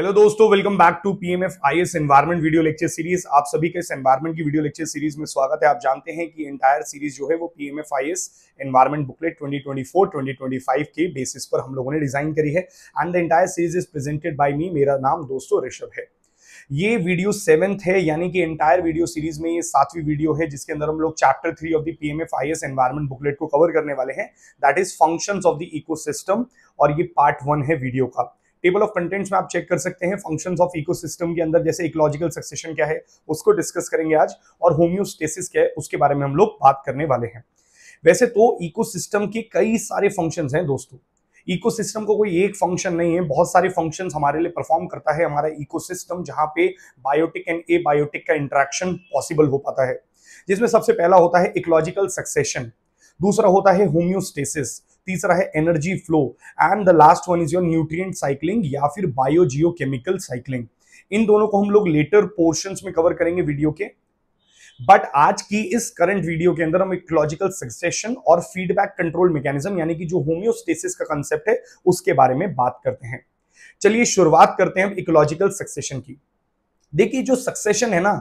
Hello दोस्तों welcome back to PMF IAS environment video lecture series आप सभी के इस एनवायरमेंट की वीडियो लेक्चर सीरीज में स्वागत है आप जानते हैं कि एंटायर सीरीज जो है वो पीएमएफ आईएस एनवायरनमेंट बुकलेट 2024 2025 के बेसिस पर हम लोगों ने डिजाइन करी है and the entire series is presented by me मेरा नाम दोस्तों ऋषभ है ये वीडियो सेवंथ है यानी कि एंटायर वीडियो सीरीज में ये सातवीं वीडियो है जिसके अंदर हम लोग chapter three of the PMF IAS environment booklet को कवर करने वाले हैं that is functions of the ecosystem और ये पार्ट वन है वीडियो का टेबल ऑफ कंटेंट्स में आप चेक कर सकते हैं फंक्शन ऑफ इकोसिस्टम के अंदर जैसे इकोलॉजिकल सक्सेशन क्या है उसको डिस्कस करेंगे आज और होम्योस्टेसिस क्या है उसके बारे में हम लोग बात करने वाले हैं वैसे तो इकोसिस्टम के कई सारे फंक्शन हैं दोस्तों इकोसिस्टम को कोई एक फंक्शन नहीं है बहुत सारे फंक्शन हमारे लिए परफॉर्म करता है हमारा इकोसिस्टम जहां पे बायोटिक एंड ए बायोटिक का इंट्रैक्शन पॉसिबल हो पाता है जिसमें सबसे पहला होता है इकोलॉजिकल सक्सेशन दूसरा होता है होम्योस्टेसिस तीसरा है energy flow and the last one is your nutrient cycling या फिर बायोजियोकेमिकल साइक्लिंग इन दोनों को हम लोग लेटर पोर्शन में कवर करेंगे वीडियो के बट आज की इस करंट वीडियो के अंदर हम इकोलॉजिकल सक्सेशन और फीडबैक कंट्रोल मैकेनिज्म यानी कि जो होम्योस्टेसिस का कंसेप्ट है उसके बारे में बात करते हैं चलिए शुरुआत करते हैं इकोलॉजिकल सक्सेशन की देखिए जो सक्सेशन है ना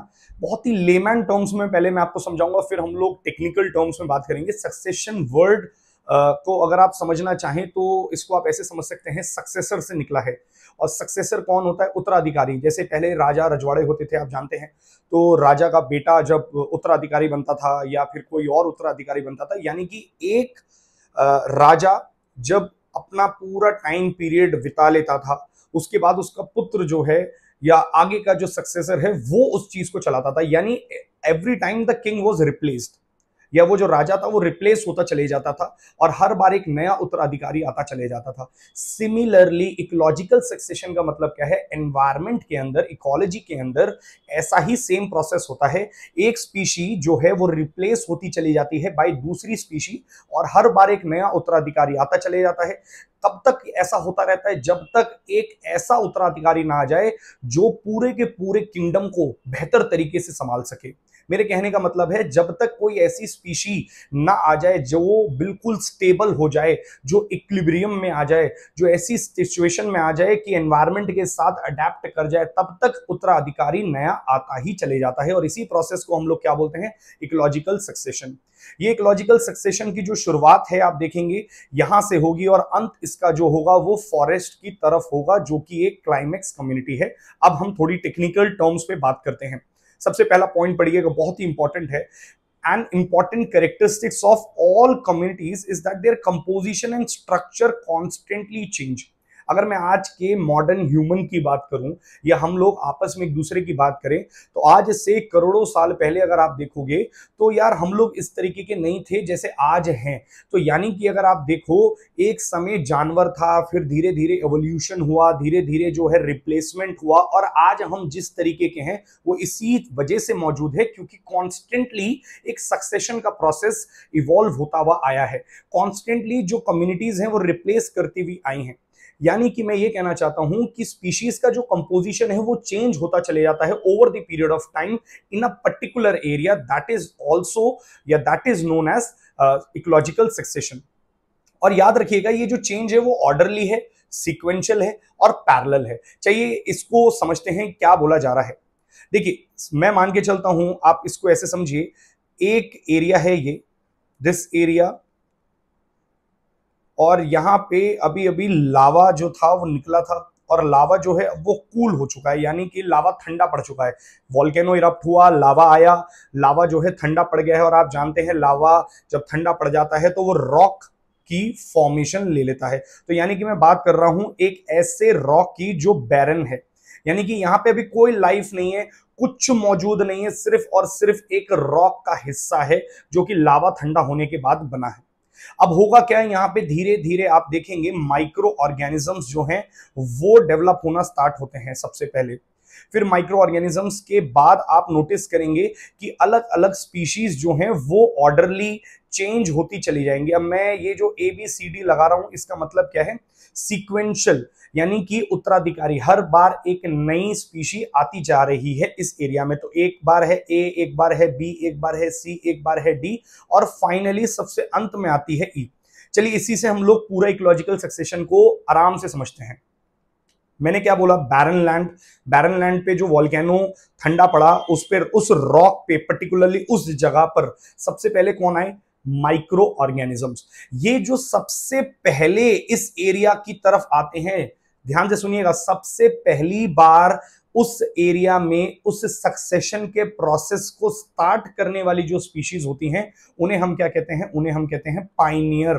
बहुत ही लेमैन टर्म्स में पहले मैं आपको समझाऊंगा फिर हम लोग टेक्निकल टर्म्स में बात करेंगे सक्सेशन वर्ड को अगर आप समझना चाहें तो इसको आप ऐसे समझ सकते हैं सक्सेसर से निकला है और सक्सेसर कौन होता है उत्तराधिकारी जैसे पहले राजा रजवाड़े होते थे आप जानते हैं तो राजा का बेटा जब उत्तराधिकारी बनता था या फिर कोई और उत्तराधिकारी बनता था यानी कि एक राजा जब अपना पूरा टाइम पीरियड बिता लेता था उसके बाद उसका पुत्र जो है या आगे का जो सक्सेसर है वो उस चीज को चलाता था यानी every time the king was replaced या वो जो राजा था वो रिप्लेस होता चले जाता था और हर बार एक नया उत्तराधिकारी आता चले जाता था सिमिलरली इकोलॉजिकल सक्सेशन का मतलब क्या है एनवायरमेंट के अंदर इकोलॉजी के अंदर ऐसा ही सेम प्रोसेस होता है एक स्पीशी जो है वो रिप्लेस होती चली जाती है बाई दूसरी स्पीशी और हर बार एक नया उत्तराधिकारी आता चले जाता है तब तक ऐसा होता रहता है जब तक एक ऐसा उत्तराधिकारी ना आ जाए जो पूरे के पूरे किंगडम को बेहतर तरीके से संभाल सके मेरे कहने का मतलब है जब तक कोई ऐसी स्पीशी ना आ जाए जो बिल्कुल स्टेबल हो जाए जो इक्लिब्रियम में आ जाए जो ऐसी सिचुएशन में आ जाए कि एनवायरमेंट के साथ अडेप्ट कर जाए तब तक उत्तराधिकारी नया आता ही चले जाता है और इसी प्रोसेस को हम लोग क्या बोलते हैं इकोलॉजिकल सक्सेशन ये इकोलॉजिकल सक्सेशन की जो शुरुआत है आप देखेंगे यहां से होगी और अंत इसका जो होगा वो फॉरेस्ट की तरफ होगा जो कि एक क्लाइमेक्स कम्युनिटी है अब हम थोड़ी टेक्निकल टर्म्स पे बात करते हैं सबसे पहला पॉइंट पढ़िएगा बहुत ही इंपॉर्टेंट है and important characteristics of all communities is that their composition and structure constantly change अगर मैं आज के मॉडर्न ह्यूमन की बात करूं या हम लोग आपस में एक दूसरे की बात करें तो आज से करोड़ों साल पहले अगर आप देखोगे तो यार हम लोग इस तरीके के नहीं थे जैसे आज हैं तो यानी कि अगर आप देखो एक समय जानवर था फिर धीरे धीरे एवोल्यूशन हुआ धीरे धीरे जो है रिप्लेसमेंट हुआ और आज हम जिस तरीके के हैं वो इसी वजह से मौजूद है क्योंकि कॉन्स्टेंटली एक सक्सेशन का प्रोसेस इवॉल्व होता हुआ आया है कॉन्स्टेंटली जो कम्युनिटीज हैं वो रिप्लेस करती हुई आई हैं यानी कि मैं ये कहना चाहता हूं कि स्पीशीज का जो कंपोजिशन है वो चेंज होता चले जाता है over the period of time in a particular area that is also या that is known as ecological succession और याद रखिएगा ये जो चेंज है वो ऑर्डरली है सिक्वेंशियल है और पैरल है चाहिए इसको समझते हैं क्या बोला जा रहा है देखिए मैं मान के चलता हूं आप इसको ऐसे समझिए एक एरिया है ये दिस एरिया और यहाँ पे अभी अभी लावा जो था वो निकला था और लावा जो है वो कूल हो चुका है यानी कि लावा ठंडा पड़ चुका है वॉल्केनो इरप्ट हुआ लावा आया लावा जो है ठंडा पड़ गया है और आप जानते हैं लावा जब ठंडा पड़ जाता है तो वो रॉक की फॉर्मेशन ले लेता है तो यानी कि मैं बात कर रहा हूं एक ऐसे रॉक की जो बैरन है यानी कि यहाँ पे अभी कोई लाइफ नहीं है कुछ मौजूद नहीं है सिर्फ और सिर्फ एक रॉक का हिस्सा है जो कि लावा ठंडा होने के बाद बना है अब होगा क्या यहाँ पे धीरे धीरे आप देखेंगे माइक्रो ऑर्गेनिजम्स जो हैं वो डेवलप होना स्टार्ट होते हैं सबसे पहले फिर माइक्रो ऑर्गेनिजम्स के बाद आप नोटिस करेंगे कि अलग अलग स्पीशीज जो हैं वो ऑर्डरली चेंज होती चली जाएंगी अब मैं ये जो ए बी सी डी लगा रहा हूं इसका मतलब क्या है सीक्वेंशियल यानी कि उत्तराधिकारी हर बार एक नई स्पीशी आती जा रही है इस एरिया में तो एक बार है ए एक बार है बी एक बार है सी एक बार है डी और फाइनली सबसे अंत में आती है ई e. चलिए इसी से हम लोग पूरा इकोलॉजिकल सक्सेशन को आराम से समझते हैं मैंने क्या बोला बैरन लैंड बैरन लैंड पे जो वॉल्केनो ठंडा पड़ा उस पर उस रॉक पे पर्टिकुलरली उस जगह पर सबसे पहले कौन आए माइक्रो ऑर्गेनिजम्स ये जो सबसे पहले इस एरिया की तरफ आते हैं ध्यान से सुनिएगा सबसे पहली बार उस एरिया में उस सक्सेशन के प्रोसेस को स्टार्ट करने वाली जो स्पीशीज होती हैं उन्हें हम क्या कहते हैं उन्हें हम कहते हैं pioneer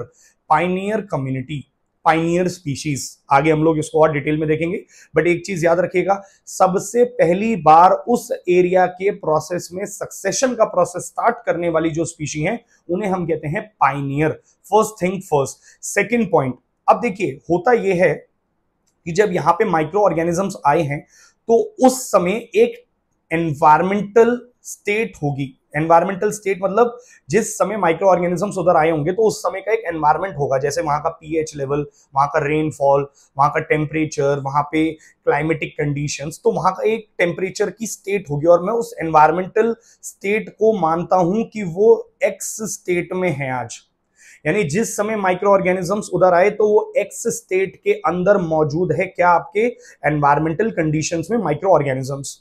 pioneer community pioneer species आगे हम लोग इसको और डिटेल में देखेंगे बट एक चीज याद रखिएगा सबसे पहली बार उस एरिया के प्रोसेस में सक्सेशन का प्रोसेस स्टार्ट करने वाली जो स्पीशी है उन्हें हम कहते हैं pioneer first thing first second point अब देखिए होता यह है कि जब यहां पे माइक्रो ऑर्गेनिजम्स आए हैं तो उस समय एक एनवायरमेंटल स्टेट होगी एनवायरमेंटल स्टेट मतलब जिस समय माइक्रो ऑर्गेनिजम्स उधर आए होंगे तो उस समय का एक एनवायरमेंट होगा जैसे वहां का पीएच लेवल वहां का रेनफॉल वहां का टेम्परेचर वहां पे क्लाइमेटिक कंडीशंस तो वहां का एक टेम्परेचर की स्टेट होगी और मैं उस एनवायरमेंटल स्टेट को मानता हूं कि वो एक्स स्टेट में है आज यानी जिस समय माइक्रो ऑर्गेनिजम्स उधर आए तो वो एक्स स्टेट के अंदर मौजूद है क्या आपके एनवायरमेंटल कंडीशंस में माइक्रो ऑर्गेनिजम्स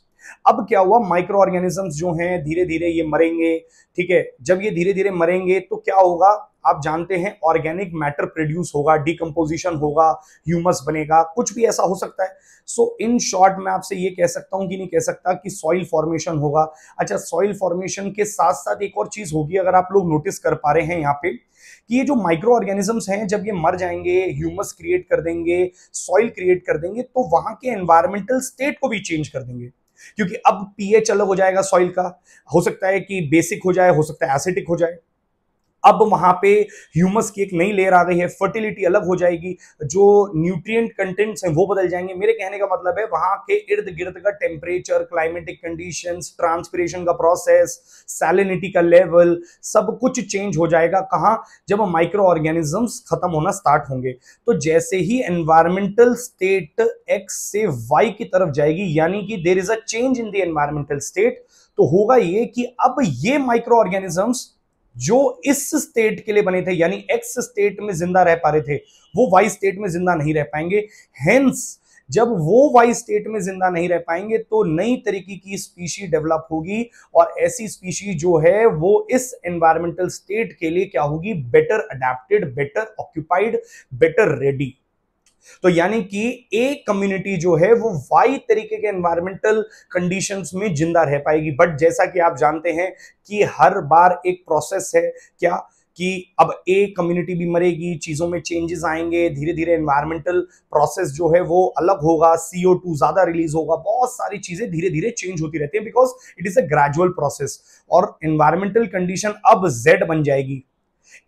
अब क्या हुआ माइक्रो ऑर्गेनिज्म जो हैं धीरे धीरे ये मरेंगे ठीक है जब ये धीरे धीरे मरेंगे तो क्या होगा आप जानते हैं ऑर्गेनिक मैटर प्रोड्यूस होगा डिकम्पोजिशन होगा ह्यूमस बनेगा कुछ भी ऐसा हो सकता है सो इन शॉर्ट मैं आपसे ये कह सकता हूं कि नहीं कह सकता कि सॉइल फॉर्मेशन होगा अच्छा सॉइल फॉर्मेशन के साथ साथ एक और चीज होगी अगर आप लोग नोटिस कर पा रहे हैं यहाँ पे कि ये जो माइक्रो ऑर्गेनिजम्स हैं जब ये मर जाएंगे ह्यूमस क्रिएट कर देंगे सॉइल क्रिएट कर देंगे तो वहां के एनवायरमेंटल स्टेट को भी चेंज कर देंगे क्योंकि अब पीएच अलग हो जाएगा सॉइल का हो सकता है कि बेसिक हो जाए हो सकता है एसिडिक हो जाए अब वहां पे ह्यूमस की एक नई लेयर आ गई है फर्टिलिटी अलग हो जाएगी जो न्यूट्रिएंट कंटेंट्स हैं वो बदल जाएंगे मेरे कहने का मतलब है वहां के इर्द गिर्द का टेम्परेचर क्लाइमेटिक कंडीशंस ट्रांसपीरेशन का प्रोसेस सैलिनिटी का लेवल सब कुछ चेंज हो जाएगा कहाँ जब माइक्रो ऑर्गेनिजम्स खत्म होना स्टार्ट होंगे तो जैसे ही एनवायरमेंटल स्टेट एक्स से वाई की तरफ जाएगी यानी कि there is a change in the environmental state तो होगा ये कि अब ये माइक्रो ऑर्गेनिजम्स जो इस स्टेट के लिए बने थे यानी एक्स स्टेट में जिंदा रह पा रहे थे वो वाई स्टेट में जिंदा नहीं रह पाएंगे हेंस जब वो वाई स्टेट में जिंदा नहीं रह पाएंगे तो नई तरीके की स्पीशी डेवलप होगी और ऐसी स्पीशी जो है वो इस एनवायरमेंटल स्टेट के लिए क्या होगी better adapted better occupied better ready तो यानी कि ए कम्युनिटी जो है वो वाई तरीके के एनवायरमेंटल कंडीशंस में जिंदा रह पाएगी बट जैसा कि आप जानते हैं कि हर बार एक प्रोसेस है क्या कि अब ए कम्युनिटी भी मरेगी चीज़ों में चेंजेस आएंगे धीरे धीरे एनवायरमेंटल प्रोसेस जो है वो अलग होगा सीओ टू ज़्यादा रिलीज होगा बहुत सारी चीज़ें धीरे धीरे चेंज होती रहती हैं because it is a gradual process और एनवायरमेंटल कंडीशन अब जेड बन जाएगी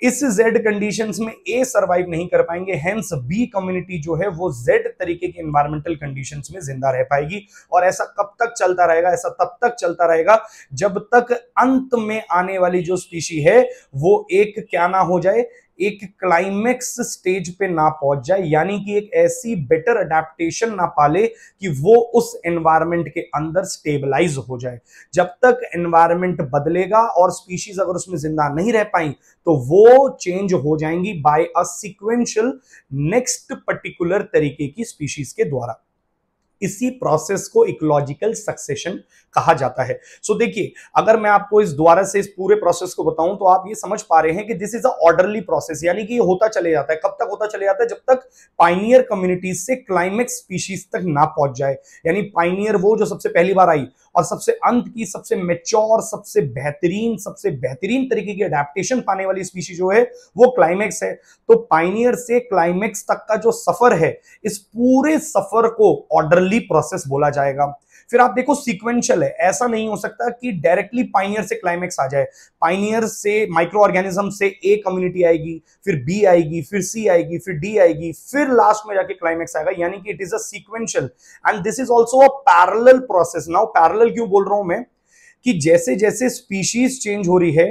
इस जेड कंडीशंस में ए सरवाइव नहीं कर पाएंगे हेंस बी कम्युनिटी जो है वो जेड तरीके के इन्वायरमेंटल कंडीशंस में जिंदा रह पाएगी और ऐसा कब तक चलता रहेगा ऐसा तब तक चलता रहेगा जब तक अंत में आने वाली जो स्पीशी है वो एक क्या ना हो जाए एक क्लाइमेक्स स्टेज पे ना पहुंच जाए यानी कि एक ऐसी बेटर अडेप्टेशन ना पाले कि वो उस एनवायरमेंट के अंदर स्टेबलाइज हो जाए जब तक एनवायरमेंट बदलेगा और स्पीशीज अगर उसमें जिंदा नहीं रह पाई तो वो चेंज हो जाएंगी by a sequential next particular तरीके की स्पीशीज के द्वारा इसी प्रोसेस को इकोलॉजिकल सक्सेशन कहा जाता है सो so, देखिए अगर मैं आपको इस द्वारा से इस पूरे प्रोसेस को बताऊं तो आप ये समझ पा रहे हैं कि this is a orderly process यानी कि ये होता चले जाता है कब तक होता चले जाता है जब तक पाइनियर कम्युनिटीज से क्लाइमेक्स स्पीशीज तक ना पहुंच जाए यानी पाइनियर वो जो सबसे पहली बार आई और सबसे अंत की सबसे मेच्योर सबसे बेहतरीन सबसे बेहतरीन तरीके की अडेप्टेशन पाने वाली स्पीशी जो है वो क्लाइमेक्स है तो पाइनियर से क्लाइमेक्स तक का जो सफर है इस पूरे सफर को ऑर्डरली प्रोसेस बोला जाएगा फिर आप देखो सिक्वेंशियल है ऐसा नहीं हो सकता कि डायरेक्टली पाइनियर से क्लाइमेक्स आ जाए पाइनियर से माइक्रो ऑर्गेनिज्म से ए कम्युनिटी आएगी फिर बी आएगी फिर सी आएगी फिर डी आएगी फिर लास्ट में जाके क्लाइमेक्स आएगा यानी कि it is a sequential and this is also a parallel process now parallel क्यों बोल रहा हूं मैं कि जैसे जैसे स्पीशीज चेंज हो रही है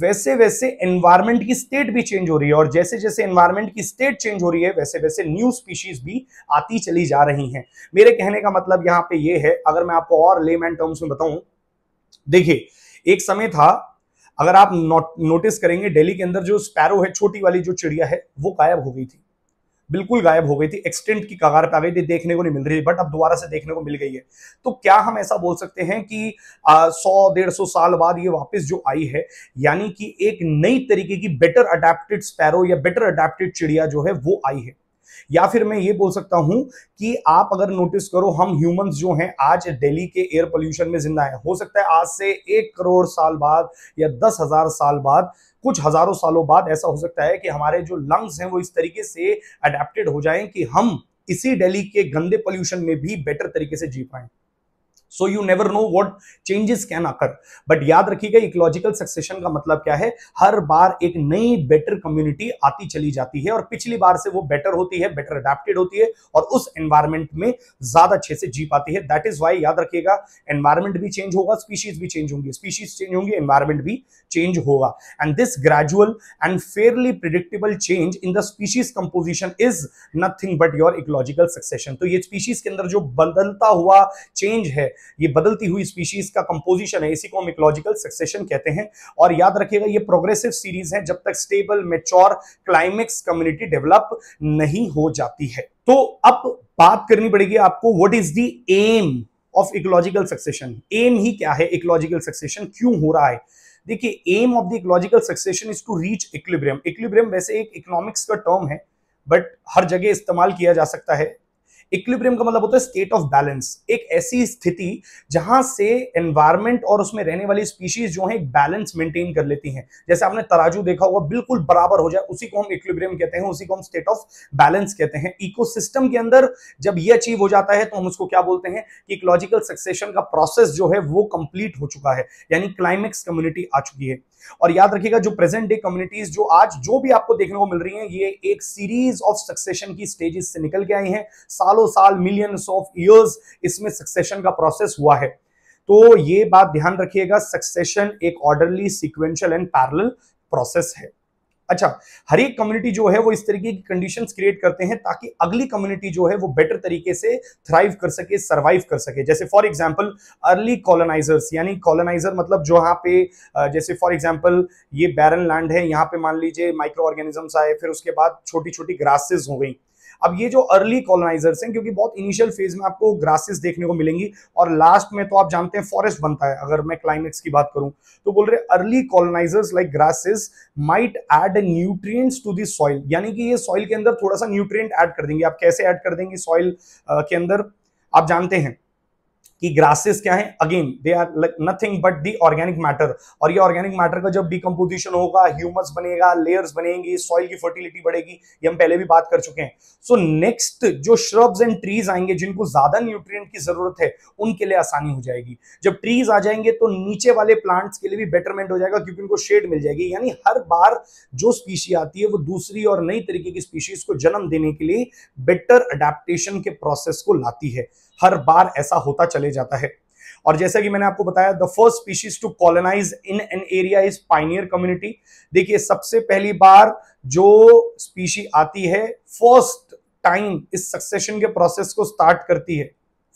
वैसे वैसे एनवायरमेंट की स्टेट भी चेंज हो रही है और जैसे जैसे एनवायरमेंट की स्टेट चेंज हो रही है वैसे वैसे न्यू स्पीशीज भी आती चली जा रही हैं मेरे कहने का मतलब यहां पे ये है अगर मैं आपको और लेमैन टर्म्स में बताऊं देखिए एक समय था अगर आप नोटिस करेंगे डेली के अंदर जो स्पैरो है छोटी वाली जो चिड़िया है वो गायब हो गई थी बिल्कुल गायब हो गई थी एक्सटेंट की कगार पे आ गई थी देखने को नहीं मिल रही थी बट अब दोबारा से देखने को मिल गई है तो क्या हम ऐसा बोल सकते हैं कि सौ डेढ़ सौ साल बाद ये वापस जो आई है यानी कि एक नई तरीके की बेटर अडेप्टेड स्पैरो या बेटर अडेप्टेड चिड़िया जो है वो आई है या फिर मैं ये बोल सकता हूं कि आप अगर नोटिस करो हम ह्यूमंस जो हैं आज दिल्ली के एयर पोल्यूशन में जिंदा है हो सकता है आज से एक करोड़ साल बाद या दस हजार साल बाद कुछ हजारों सालों बाद ऐसा हो सकता है कि हमारे जो लंग्स हैं वो इस तरीके से अडेप्टेड हो जाएं कि हम इसी दिल्ली के गंदे पोल्यूशन में भी बेटर तरीके से जी पाएं so you never know what changes can occur but याद रखिएगा इकोलॉजिकल सक्सेशन का मतलब क्या है हर बार एक नई बेटर कम्युनिटी आती चली जाती है और पिछली बार से वो बेटर होती है बेटर अडेप्टेड होती है और उस एनवायरमेंट में ज्यादा अच्छे से जी पाती है दैट इज वाई याद रखिएगा एनवायरमेंट भी चेंज होगा स्पीशीज भी चेंज होंगी स्पीशीज चेंज होंगी एनवायरमेंट भी चेंज होगा and this gradual and fairly predictable change in the species composition is nothing but your ecological succession तो ये स्पीशीज के अंदर जो बदलता हुआ चेंज है ये बदलती हुई स्पीशीज का कंपोजिशन है इसी को हम इकोलॉजिकल सक्सेशन कहते हैं और याद रखिएगा ये प्रोग्रेसिव सीरीज है जब तक stable mature climax community develop नहीं हो जाती है तो अब बात करनी पड़ेगी आपको what is the aim of ecological succession aim ही क्या है इकोलॉजिकल सक्सेशन क्यों हो रहा है देखिए aim of the ecological succession is to reach equilibrium equilibrium वैसे एक इकोनॉमिक्स का टर्म है बट हर जगह इस्तेमाल किया जा सकता है इक्विब्रियम का मतलब होता है स्टेट ऑफ बैलेंस एक ऐसी स्थिति जहां से एनवायरमेंट और उसमें रहने वाली स्पीशीज जो है बैलेंस मेंटेन कर लेती हैं जैसे आपने तराजू देखा हुआ बिल्कुल बराबर हो जाए उसी को हम इक्विब्रियम कहते हैं उसी को हम स्टेट ऑफ बैलेंस कहते हैं इकोसिस्टम के अंदर जब ये अचीव हो जाता है तो हम उसको क्या बोलते हैं कि इकोलॉजिकल सक्सेशन का प्रोसेस जो है वो कंप्लीट हो चुका है यानी क्लाइमेक्स कम्युनिटी आ चुकी है और याद रखिएगा जो प्रेजेंट डे कम्युनिटीज जो आज जो भी आपको देखने को मिल रही है ये एक सीरीज ऑफ सक्सेशन की स्टेजेस से निकल के आई है सालों साल मिलियंस ऑफ इयर्स इसमें सक्सेशन का प्रोसेस हुआ है तो ये बात ध्यान रखिएगा सक्सेशन एक orderly sequential and parallel process है अच्छा हर एक कम्युनिटी जो है वो इस तरीके की कंडीशंस क्रिएट करते हैं ताकि अगली कम्युनिटी जो है वो बेटर तरीके से थ्राइव कर सके सरवाइव कर सके जैसे फॉर एग्जांपल अर्ली कॉलोनाइजर्स यानी कॉलोनाइजर मतलब जो यहाँ पे जैसे फॉर एग्जांपल ये बैरन लैंड है यहाँ पे मान लीजिए माइक्रो ऑर्गेनिजम्स आए फिर उसके बाद छोटी छोटी ग्रासेस हो गई अब ये जो अर्ली कॉलोनाइजर्स हैं क्योंकि बहुत इनिशियल फेज में आपको ग्रासेस देखने को मिलेंगी और लास्ट में तो आप जानते हैं फॉरेस्ट बनता है अगर मैं क्लाइमेक्स की बात करूं तो बोल रहे early colonisers like grasses might add nutrients to this soil यानी कि ये सॉइल के अंदर थोड़ा सा न्यूट्रिय एड कर देंगे आप कैसे ऐड कर देंगे सॉइल के अंदर आप जानते हैं कि ग्रासेस क्या है again they are nothing but the organic matter और ये ऑर्गेनिक मैटर का जब डिकम्पोजिशन होगा ह्यूमस बनेगा लेयर्स बनेंगी सॉइल की फर्टिलिटी बढ़ेगी ये हम पहले भी बात कर चुके हैं सो so, नेक्स्ट जो श्रब्स एंड ट्रीज आएंगे जिनको ज्यादा न्यूट्रिएंट की जरूरत है उनके लिए आसानी हो जाएगी जब ट्रीज आ जाएंगे तो नीचे वाले प्लांट्स के लिए भी बेटरमेंट हो जाएगा क्योंकि उनको शेड मिल जाएगी यानी हर बार जो स्पीशी आती है वो दूसरी और नई तरीके की स्पीशीज को जन्म देने के लिए बेटर अडेप्टेशन के प्रोसेस को लाती है हर बार ऐसा होता चले जाता है और जैसा कि मैंने आपको बताया the first species to colonise in an area is pioneer community देखिए सबसे पहली बार जो स्पीशी आती है फर्स्ट टाइम इस सक्सेशन के प्रोसेस को स्टार्ट करती है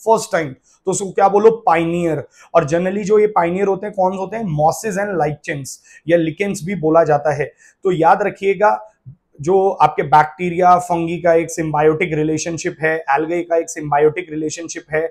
फर्स्ट टाइम तो उसको क्या बोलो पाइनियर और जनरली जो ये पाइनियर होते हैं कौन होते हैं मॉसेज एंड लाइचेंस या लिकेंस भी बोला जाता है तो याद रखिएगा जो आपके बैक्टीरिया फंगी का एक सिम्बायोटिक रिलेशनशिप है एल्गे का एक सिम्बायोटिक रिलेशनशिप है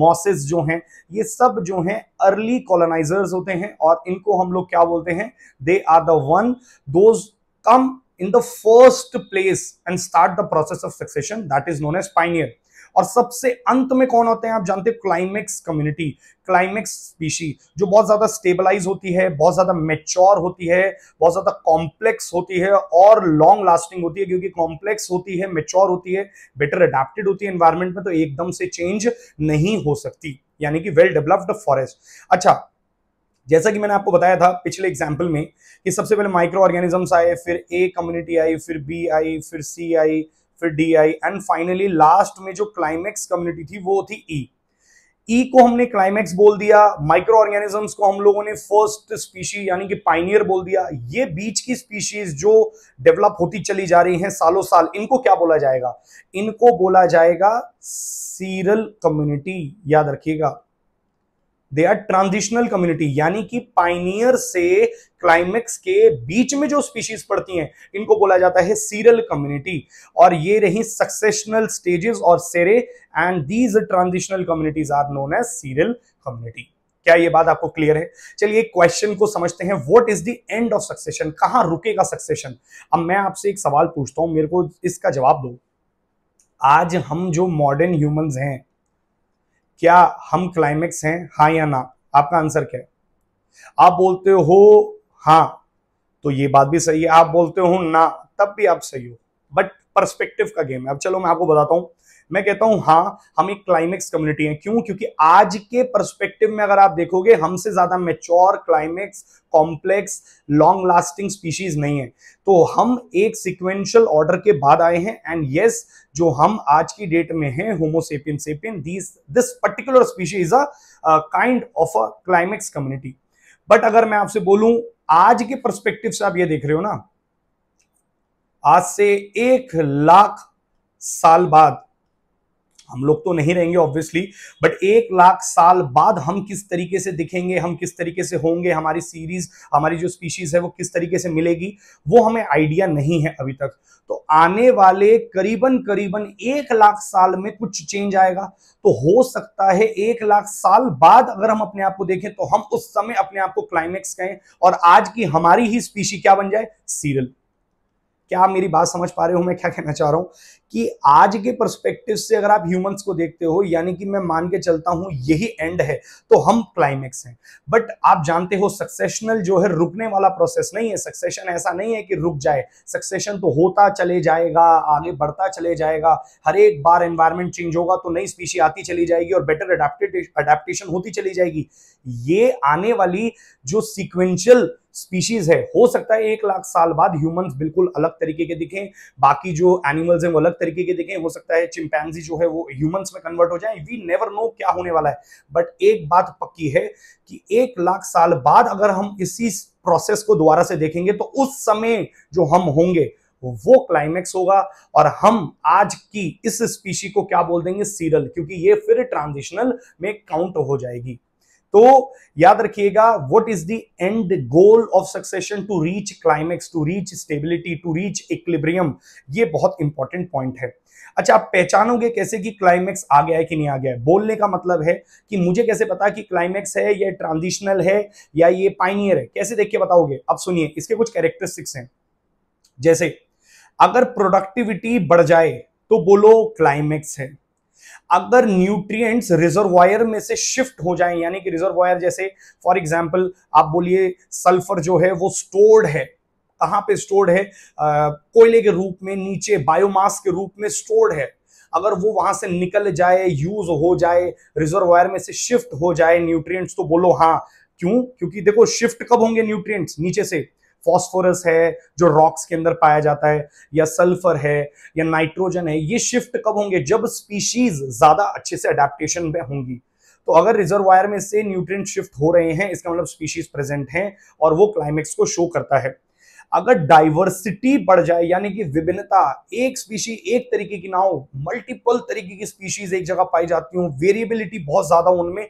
मॉसिस जो हैं ये सब जो हैं अर्ली कॉलोनाइजर्स होते हैं और इनको हम लोग क्या बोलते हैं they are the one those come in the first place and start the process of succession that is known as pioneer और सबसे अंत में कौन होते हैं आप जानते हैं क्लाइमेक्स कम्युनिटी क्लाइमेक्स स्पीशी जो बहुत ज्यादा स्टेबलाइज होती है बहुत ज्यादा मेच्योर होती है बहुत ज्यादा कॉम्प्लेक्स होती है और लॉन्ग लास्टिंग होती है क्योंकि कॉम्प्लेक्स होती है मेच्योर होती है बेटर अडेप्टेड होती है एनवायरमेंट में तो एकदम से चेंज नहीं हो सकती यानी कि वेल डेवलप्ड फॉरेस्ट अच्छा जैसा कि मैंने आपको बताया था पिछले एग्जाम्पल में कि सबसे पहले माइक्रो ऑर्गेनिजम्स आए फिर ए कम्युनिटी आई फिर बी आई फिर सी आई फिर D I and finally last में जो क्लाइमैक्स कम्युनिटी थी वो थी ई e. ई e को हमने क्लाइमैक्स बोल दिया माइक्रो ऑर्गेनिजम्स को हम लोगों ने फर्स्ट स्पीशी यानी कि पाइनियर बोल दिया ये बीच की स्पीशीज जो डेवलप होती चली जा रही हैं सालों साल इनको क्या बोला जाएगा इनको बोला जाएगा सीरल कम्युनिटी याद रखिएगा दे आर ट्रांजिशनल कम्युनिटी यानी कि पाइनियर से क्लाइमेक्स के बीच में जो स्पीशीज पड़ती हैं इनको बोला जाता है सीरियल कम्युनिटी और ये रही सक्सेशनल स्टेजेस और sere and these transitional communities are known as seral community क्या ये बात आपको क्लियर है चलिए क्वेश्चन को समझते हैं what is the end of succession कहां रुकेगा सक्सेशन अब मैं आपसे एक सवाल पूछता हूं मेरे को इसका जवाब दो आज हम जो मॉडर्न ह्यूमंस हैं क्या हम क्लाइमेक्स हैं हाँ या ना आपका आंसर क्या है आप बोलते हो हाँ तो ये बात भी सही है आप बोलते हो ना तब भी आप सही हो बट परस्पेक्टिव का गेम है अब चलो मैं आपको बताता हूं मैं कहता हूं हाँ हम एक क्लाइमेक्स कम्युनिटी है क्यों क्योंकि आज के परस्पेक्टिव में अगर आप देखोगे हमसे ज्यादा mature climax complex long lasting species नहीं है तो हम एक सिक्वेंशियल ऑर्डर के बाद आए हैं एंड यस yes, जो हम आज की डेट में हैं homo sapien sapien this this particular species a kind of a climax community but अगर मैं आपसे बोलूं आज के परस्पेक्टिव से आप ये देख रहे हो ना आज से एक लाख साल बाद हम लोग तो नहीं रहेंगे ऑब्वियसली बट एक लाख साल बाद हम किस तरीके से दिखेंगे हम किस तरीके से होंगे हमारी सीरीज हमारी जो स्पीशीज है वो किस तरीके से मिलेगी वो हमें आइडिया नहीं है अभी तक तो आने वाले करीबन करीबन एक लाख साल में कुछ चेंज आएगा तो हो सकता है एक लाख साल बाद अगर हम अपने आप को देखें तो हम उस समय अपने आप को क्लाइमेक्स कहें और आज की हमारी ही स्पीशी क्या बन जाए सीरियल क्या आप मेरी बात समझ पा रहे हो मैं क्या कहना चाह रहा हूँ कि आज के परस्पेक्टिव से अगर आप ह्यूमंस को देखते हो यानी कि मैं मान के चलता हूँ यही एंड है तो हम क्लाइमेक्स हैं बट आप जानते हो सक्सेशनल जो है रुकने वाला प्रोसेस नहीं है सक्सेशन ऐसा नहीं है कि रुक जाए सक्सेशन तो होता चले जाएगा आगे बढ़ता चले जाएगा हर एक बार एनवायरमेंट चेंज होगा तो नई स्पीशी आती चली जाएगी और बेटर अडेप्टेशन होती चली जाएगी ये आने वाली जो सिक्वेंशियल स्पीशीज है हो सकता है एक लाख साल बाद ह्यूमंस बिल्कुल अलग तरीके के दिखें बाकी जो एनिमल्स हैं वो अलग तरीके के दिखें हो सकता है चिंपैंजी जो है वो ह्यूमंस में कन्वर्ट हो जाए वी नेवर नो क्या होने वाला है बट एक बात पक्की है कि एक लाख साल बाद अगर हम इसी प्रोसेस को दोबारा से देखेंगे तो उस समय जो हम होंगे वो क्लाइमेक्स होगा और हम आज की इस स्पीशी को क्या बोल देंगे सीरल क्योंकि ये फिर ट्रांजिशनल में काउंट हो जाएगी तो याद रखिएगा what is the end goal of succession to reach climax to reach stability to reach equilibrium ये बहुत इंपॉर्टेंट पॉइंट है अच्छा आप पहचानोगे कैसे कि क्लाइमेक्स आ गया है कि नहीं आ गया है बोलने का मतलब है कि मुझे कैसे पता कि क्लाइमेक्स है या ट्रांजिशनल है या ये पाइनियर है कैसे देख के बताओगे अब सुनिए इसके कुछ कैरेक्टरिस्टिक्स हैं जैसे अगर प्रोडक्टिविटी बढ़ जाए तो बोलो क्लाइमेक्स है अगर न्यूट्रिएंट्स रिजर्वायर में से शिफ्ट हो जाएं यानी कि रिजर्वायर जैसे फॉर एग्जांपल आप बोलिए सल्फर जो है वो स्टोर्ड है कहां पे स्टोर्ड है कोयले के रूप में नीचे बायोमास के रूप में स्टोर्ड है अगर वो वहां से निकल जाए यूज हो जाए रिजर्वायर में से शिफ्ट हो जाए न्यूट्रिएंट्स तो बोलो हाँ क्यों क्योंकि देखो शिफ्ट कब होंगे न्यूट्रिएंट्स नीचे से फॉस्फोरस है जो रॉक्स के अंदर पाया जाता है या सल्फर है या नाइट्रोजन है ये शिफ्ट कब होंगे जब स्पीशीज ज्यादा अच्छे से अडेप्टेशन में होंगी तो अगर रिजर्वायर में से न्यूट्रिएंट शिफ्ट हो रहे हैं इसका मतलब स्पीशीज प्रेजेंट हैं और वो क्लाइमेक्स को शो करता है अगर डाइवर्सिटी बढ़ जाए यानी कि विभिन्नता एक स्पीशी एक तरीके की ना हो मल्टीपल तरीके की स्पीशीज एक जगह पाई जाती हो वेरिएबिलिटी बहुत ज्यादा हो उनमें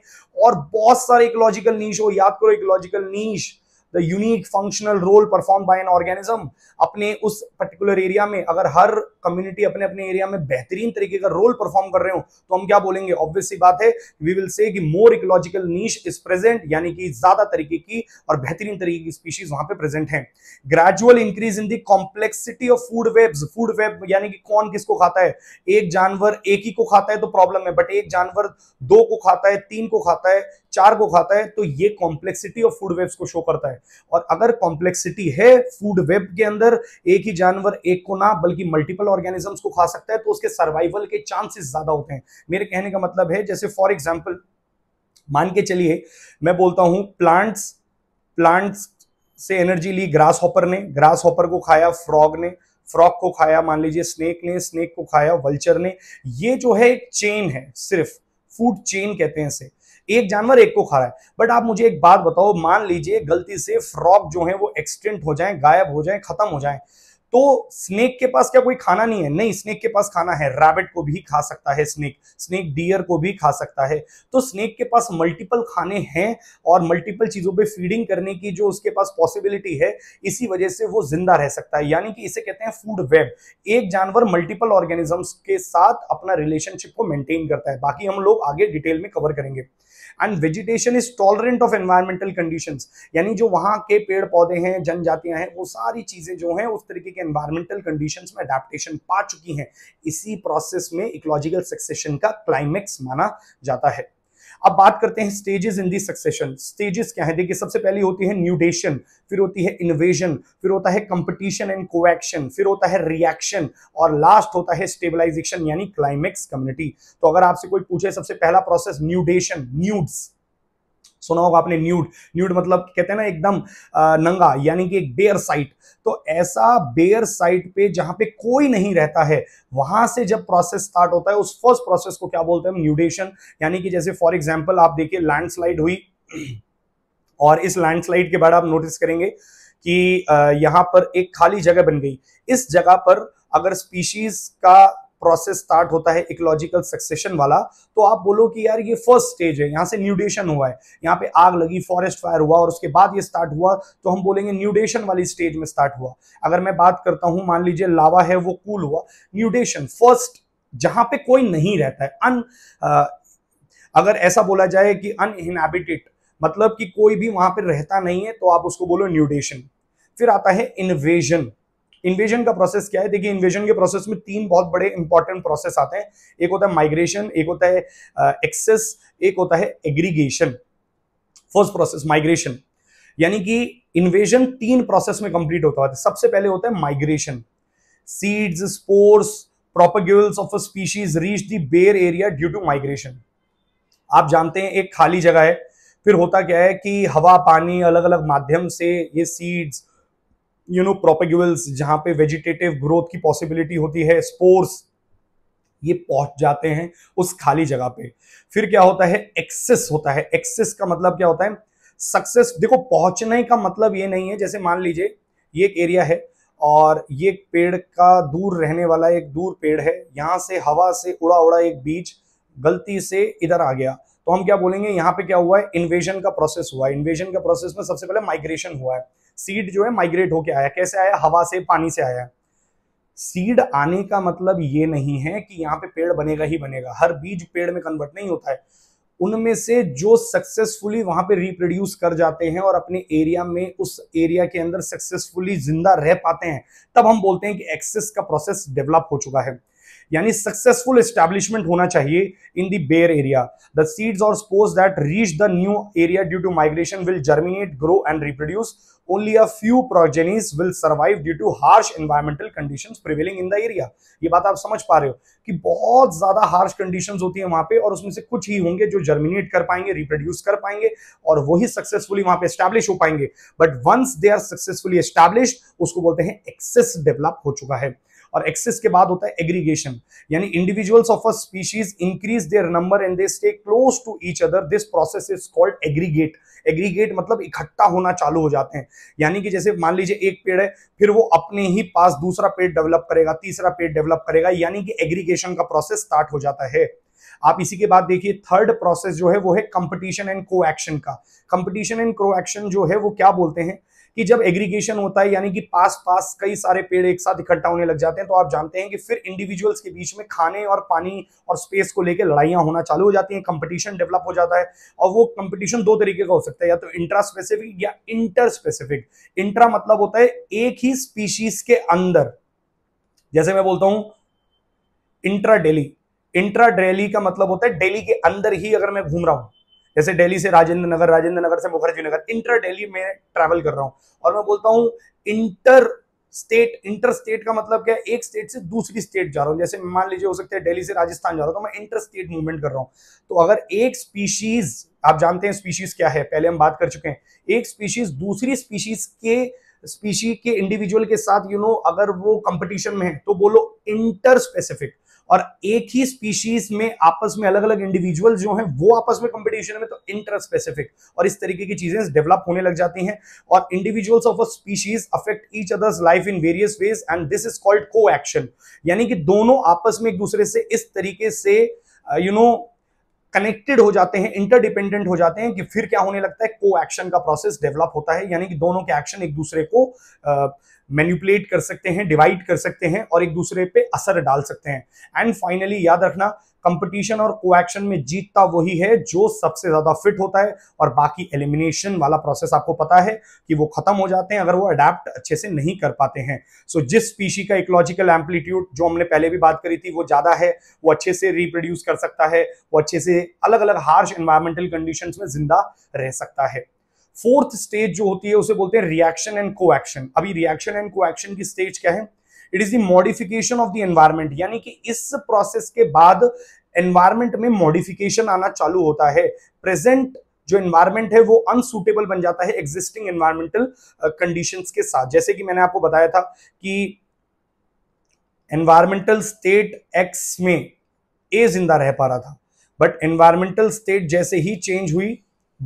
और बहुत सारे इकोलॉजिकल नीश हो याद करो ecological niche the unique functional role perform by an organism अपने उस पर्टिकुलर एरिया में अगर हर कम्युनिटी अपने अपने एरिया में बेहतरीन तरीके का रोल परफॉर्म कर रहे हो तो हम क्या बोलेंगे ऑब्वियसली बात है वी विल से कि more ecological niche is present यानी कि ज्यादा तरीके की और बेहतरीन तरीके की स्पीशीज वहां पे प्रेजेंट है gradual increase in the complexity of food webs food web यानी कि कौन किसको खाता है एक जानवर एक ही को खाता है तो प्रॉब्लम है बट एक जानवर दो को खाता है तीन को खाता है चार को खाता है तो ये कॉम्प्लेक्सिटी ऑफ फूड वेब्स को शो करता है और अगर कॉम्प्लेक्सिटी है फूड वेब के अंदर एक ही जानवर एक को ना बल्कि मल्टीपल ऑर्गेनिजम्स को खा सकता है तो उसके सर्वाइवल के चांसेस ज्यादा होते हैं मेरे कहने का मतलब है जैसे फॉर एग्जाम्पल मान के चलिए मैं बोलता हूं प्लांट्स प्लांट्स से एनर्जी ली ग्रास हॉपर ने ग्रास हॉपर को खाया फ्रॉग ने फ्रॉग को खाया मान लीजिए स्नेक ने स्नेक को खाया वल्चर ने ये जो है एक चेन है सिर्फ फूड चेन कहते हैं इसे एक जानवर एक को खा रहा है बट आप मुझे एक बात बताओ मान लीजिए गलती से फ्रॉग जो है वो एक्सटेंट हो जाए गायब हो जाए खत्म हो जाए तो स्नेक के पास क्या कोई खाना नहीं है नहीं स्नेक के पास खाना है रैबिट को भी खा सकता है स्नेक स्नेक डियर को भी खा सकता है तो स्नेक के पास मल्टीपल खाने हैं और मल्टीपल चीजों पे फीडिंग करने की जो उसके पास पॉसिबिलिटी है इसी वजह से वो जिंदा रह सकता है यानी कि इसे कहते हैं फूड वेब एक जानवर मल्टीपल ऑर्गेनिजम्स के साथ अपना रिलेशनशिप को मेंटेन करता है बाकी हम लोग आगे डिटेल में कवर करेंगे and vegetation is tolerant of environmental condition यानी जो वहां के पेड़ पौधे हैं जनजातियां हैं वो सारी चीज़ें जो हैं उस तरीके के एनवायरमेंटल कंडीशन में अडेप्टेशन पा चुकी हैं इसी प्रोसेस में इकोलॉजिकल सक्सेशन का क्लाइमेक्स माना जाता है अब बात करते हैं stages in the succession stages क्या है देखिए सबसे पहली होती है न्यूडेशन फिर होती है इन्वेजन फिर होता है कंपटीशन एंड कोएक्शन फिर होता है रिएक्शन और लास्ट होता है स्टेबलाइजेशन यानी क्लाइमेक्स कम्युनिटी तो अगर आपसे कोई पूछे सबसे पहला प्रोसेस न्यूडेशन न्यूड्स सुना होगा आपने न्यूड न्यूड मतलब कहते हैं ना एकदम नंगा यानी कि एक बेयर साइट तो ऐसा बेयर साइट पे जहां पे कोई नहीं रहता है वहां से जब प्रोसेस स्टार्ट होता है उस फर्स्ट प्रोसेस को क्या बोलते हैं न्यूडेशन यानी कि जैसे फॉर एग्जाम्पल आप देखिए लैंडस्लाइड हुई और इस लैंडस्लाइड के बाद आप नोटिस करेंगे कि यहां पर एक खाली जगह बन गई इस जगह पर अगर स्पीशीज का प्रोसेस स्टार्ट होता है इकोलॉजिकल सक्सेशन वाला तो आप बोलो कि यार ये फर्स्ट स्टेज है यहाँ से न्यूडेशन हुआ है यहाँ पे आग लगी फॉरेस्ट फायर हुआ और उसके बाद ये स्टार्ट हुआ तो हम बोलेंगे न्यूडेशन वाली स्टेज में स्टार्ट हुआ अगर मैं बात करता हूँ मान लीजिए लावा है वो कूल हुआ न्यूडेशन फर्स्ट जहां पे कोई नहीं रहता है अन अगर ऐसा बोला जाए कि अनइनहेबिटेड मतलब कि कोई भी वहां पर रहता नहीं है तो आप उसको बोलो न्यूडेशन फिर आता है इन्वेजन इन्वेजन का प्रोसेस क्या है देखिए इन्वेजन के प्रोसेस में तीन बहुत बड़े इंपॉर्टेंट प्रोसेस आते हैं एक होता है माइग्रेशन एक होता है एक्सेस एक होता है एग्रीगेशन फर्स्ट प्रोसेस माइग्रेशन यानी कि इन्वेजन तीन प्रोसेस में कंप्लीट होता है सबसे पहले होता है migration seeds spores propagules of a species reach the bare area due to migration आप जानते हैं एक खाली जगह है फिर होता क्या है कि हवा पानी अलग अलग माध्यम से ये सीड्स यू नो प्रोपेग्यूल्स जहां पे वेजिटेटिव ग्रोथ की पॉसिबिलिटी होती है स्पोर्स ये पहुंच जाते हैं उस खाली जगह पे फिर क्या होता है एक्सेस होता है एक्सेस का मतलब क्या होता है सक्सेस देखो पहुंचने का मतलब ये नहीं है जैसे मान लीजिए ये एक एरिया है और ये एक पेड़ का दूर रहने वाला एक दूर पेड़ है यहाँ से हवा से उड़ा उड़ा एक बीज गलती से इधर आ गया तो हम क्या बोलेंगे यहाँ पे क्या हुआ है इन्वेजन का प्रोसेस हुआ है इन्वेजन का प्रोसेस में सबसे पहले माइग्रेशन हुआ है सीड जो है माइग्रेट होके आया कैसे आया हवा से पानी से आया सीड आने का मतलब ये नहीं है कि यहाँ पे पेड़ बनेगा ही बनेगा हर बीज पेड़ में कन्वर्ट नहीं होता है उनमें से जो सक्सेसफुली वहां पे रिप्रोड्यूस कर जाते हैं और अपने एरिया में उस एरिया के अंदर सक्सेसफुली जिंदा रह पाते हैं तब हम बोलते हैं कि एक्सेस का प्रोसेस डेवलप हो चुका है यानी सक्सेसफुल एस्टेब्लिशमेंट होना चाहिए in the bare area the seeds और spores that reach the new area due to migration will germinate grow and reproduce only a few progenies will survive due to harsh environmental conditions prevailing in the area ये बात आप समझ पा रहे हो कि बहुत ज्यादा हार्श कंडीशन होती है वहां पे और उसमें से कुछ ही होंगे जो जर्मिनेट कर पाएंगे रिप्रोड्यूस कर पाएंगे और वही सक्सेसफुली वहां पर एस्टैब्लिश हो पाएंगे but once they are successfully establish उसको बोलते हैं एक्सेस डेवलप हो चुका है और एक्सेस के बाद होता है एग्रीगेशन यानी individuals of a species increase their number and they stay close to each other this process is called aggregate aggregate मतलब इकट्ठा होना चालू हो जाते हैं यानी कि जैसे मान लीजिए एक पेड़ है फिर वो अपने ही पास दूसरा पेड़ डेवलप करेगा तीसरा पेड़ डेवलप करेगा यानी कि एग्रीगेशन का प्रोसेस स्टार्ट हो जाता है आप इसी के बाद देखिए थर्ड प्रोसेस जो है वो है कंपटीशन एंड को एक्शन का कंपटीशन एंड को एक्शन जो है वो क्या बोलते हैं कि जब एग्रीगेशन होता है यानी कि पास पास कई सारे पेड़ एक साथ इकट्ठा होने लग जाते हैं तो आप जानते हैं कि फिर इंडिविजुअल्स के बीच में खाने और पानी और स्पेस को लेकर लड़ाइयां होना चालू हो जाती हैं कंपटीशन डेवलप हो जाता है और वो कंपटीशन दो तरीके का हो सकता है या तो इंट्रा स्पेसिफिक या इंटर स्पेसिफिक इंट्रा मतलब होता है एक ही स्पीशीज के अंदर जैसे मैं बोलता हूं इंट्रा डेली इंट्रा डेली का मतलब होता है डेली के अंदर ही अगर मैं घूम रहा हूं जैसे दिल्ली से राजेंद्र नगर राजेंद्र नगर से मुखर्जी नगर इंटर दिल्ली में ट्रैवल कर रहा हूँ और मैं बोलता हूँ इंटर स्टेट इंटर स्टेट का मतलब क्या है एक स्टेट से दूसरी स्टेट जा रहा हूँ जैसे मान लीजिए हो सकता है दिल्ली से राजस्थान जा रहा हूँ तो मैं इंटर स्टेट मूवमेंट कर रहा हूँ तो अगर एक स्पीशीज आप जानते हैं स्पीशीज क्या है पहले हम बात कर चुके हैं एक स्पीशीज दूसरी स्पीशीज के स्पीशी के इंडिविजुअल के साथ यू you नो know, अगर वो कंपटीशन में है तो बोलो इंटर स्पेसिफिक और एक ही स्पीशीज में आपस में अलग अलग इंडिविजुअल जो हैं वो आपस में कंपटीशन में तो इंटर स्पेसिफिक और इस तरीके की चीजें डेवलप होने लग जाती हैं और individuals of a species affect each others life in various ways and this is called coaction यानी कि दोनों आपस में एक दूसरे से इस तरीके से यू नो कनेक्टेड हो जाते हैं इंटरडिपेंडेंट हो जाते हैं कि फिर क्या होने लगता है को एक्शन का प्रोसेस डेवलप होता है यानी कि दोनों के एक्शन एक दूसरे को uh, मैन्यूपुलेट कर सकते हैं डिवाइड कर सकते हैं और एक दूसरे पे असर डाल सकते हैं एंड फाइनली याद रखना कंपटीशन और कोएक्शन में जीतता वही है जो सबसे ज्यादा फिट होता है और बाकी एलिमिनेशन वाला प्रोसेस आपको पता है कि वो खत्म हो जाते हैं अगर वो अडेप्ट अच्छे से नहीं कर पाते हैं सो so, जिस स्पीशी का इकोलॉजिकल एम्पलीट्यूड जो हमने पहले भी बात करी थी वो ज्यादा है वो अच्छे से रिप्रोड्यूस कर सकता है वो अच्छे से अलग अलग हार्श एनवायरमेंटल कंडीशन में जिंदा रह सकता है फोर्थ स्टेज जो होती है उसे बोलते हैं रिएक्शन एंड कोएक्शन अभी रिएक्शन एंड कोएक्शन की स्टेज क्या है it is the modification of the environment यानी कि इस प्रोसेस के बाद एनवायरमेंट में मॉडिफिकेशन आना चालू होता है प्रेजेंट जो एनवायरमेंट है वो अनसुटेबल बन जाता है एग्जिस्टिंग एनवायरमेंटल कंडीशन के साथ जैसे कि मैंने आपको बताया था कि एनवायरमेंटल स्टेट एक्स में ए जिंदा रह पा रहा था बट एनवायरमेंटल स्टेट जैसे ही चेंज हुई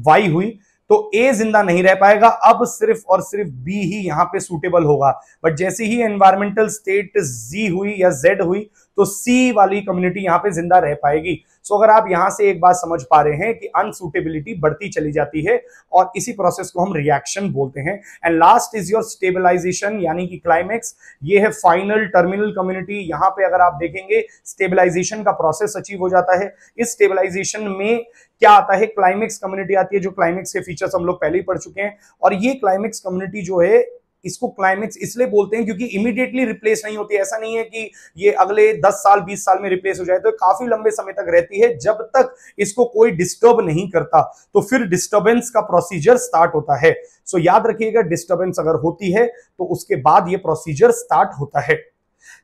वाई हुई तो ए जिंदा नहीं रह पाएगा अब सिर्फ और सिर्फ बी ही यहां पे सूटेबल होगा बट जैसे ही एनवायरमेंटल स्टेट जी हुई या जेड हुई तो सी वाली कम्युनिटी यहाँ पे जिंदा रह पाएगी सो अगर आप यहां से एक बात समझ पा रहे हैं कि अनसुटेबिलिटी बढ़ती चली जाती है और इसी प्रोसेस को हम रिएक्शन बोलते हैं and last is your stabilization यानी कि क्लाइमेक्स ये है फाइनल टर्मिनल कम्युनिटी यहां पे अगर आप देखेंगे स्टेबलाइजेशन का प्रोसेस अचीव हो जाता है इस स्टेबलाइजेशन में क्या आता है क्लाइमेक्स कम्युनिटी आती है जो क्लाइमेक्स के फीचर्स हम लोग पहले ही पढ़ चुके हैं और ये क्लाइमेक्स कम्युनिटी जो है इसको क्लाइमेक्स इसलिए बोलते हैं क्योंकि इमीडिएटली रिप्लेस नहीं होती ऐसा नहीं है कि ये अगले 10 साल 20 साल में रिप्लेस हो जाए तो काफी लंबे समय तक रहती है जब तक इसको कोई डिस्टर्ब नहीं करता तो फिर डिस्टर्बेंस का प्रोसीजर स्टार्ट होता है सो याद रखिएगा डिस्टर्बेंस अगर होती है तो उसके बाद ये प्रोसीजर स्टार्ट होता है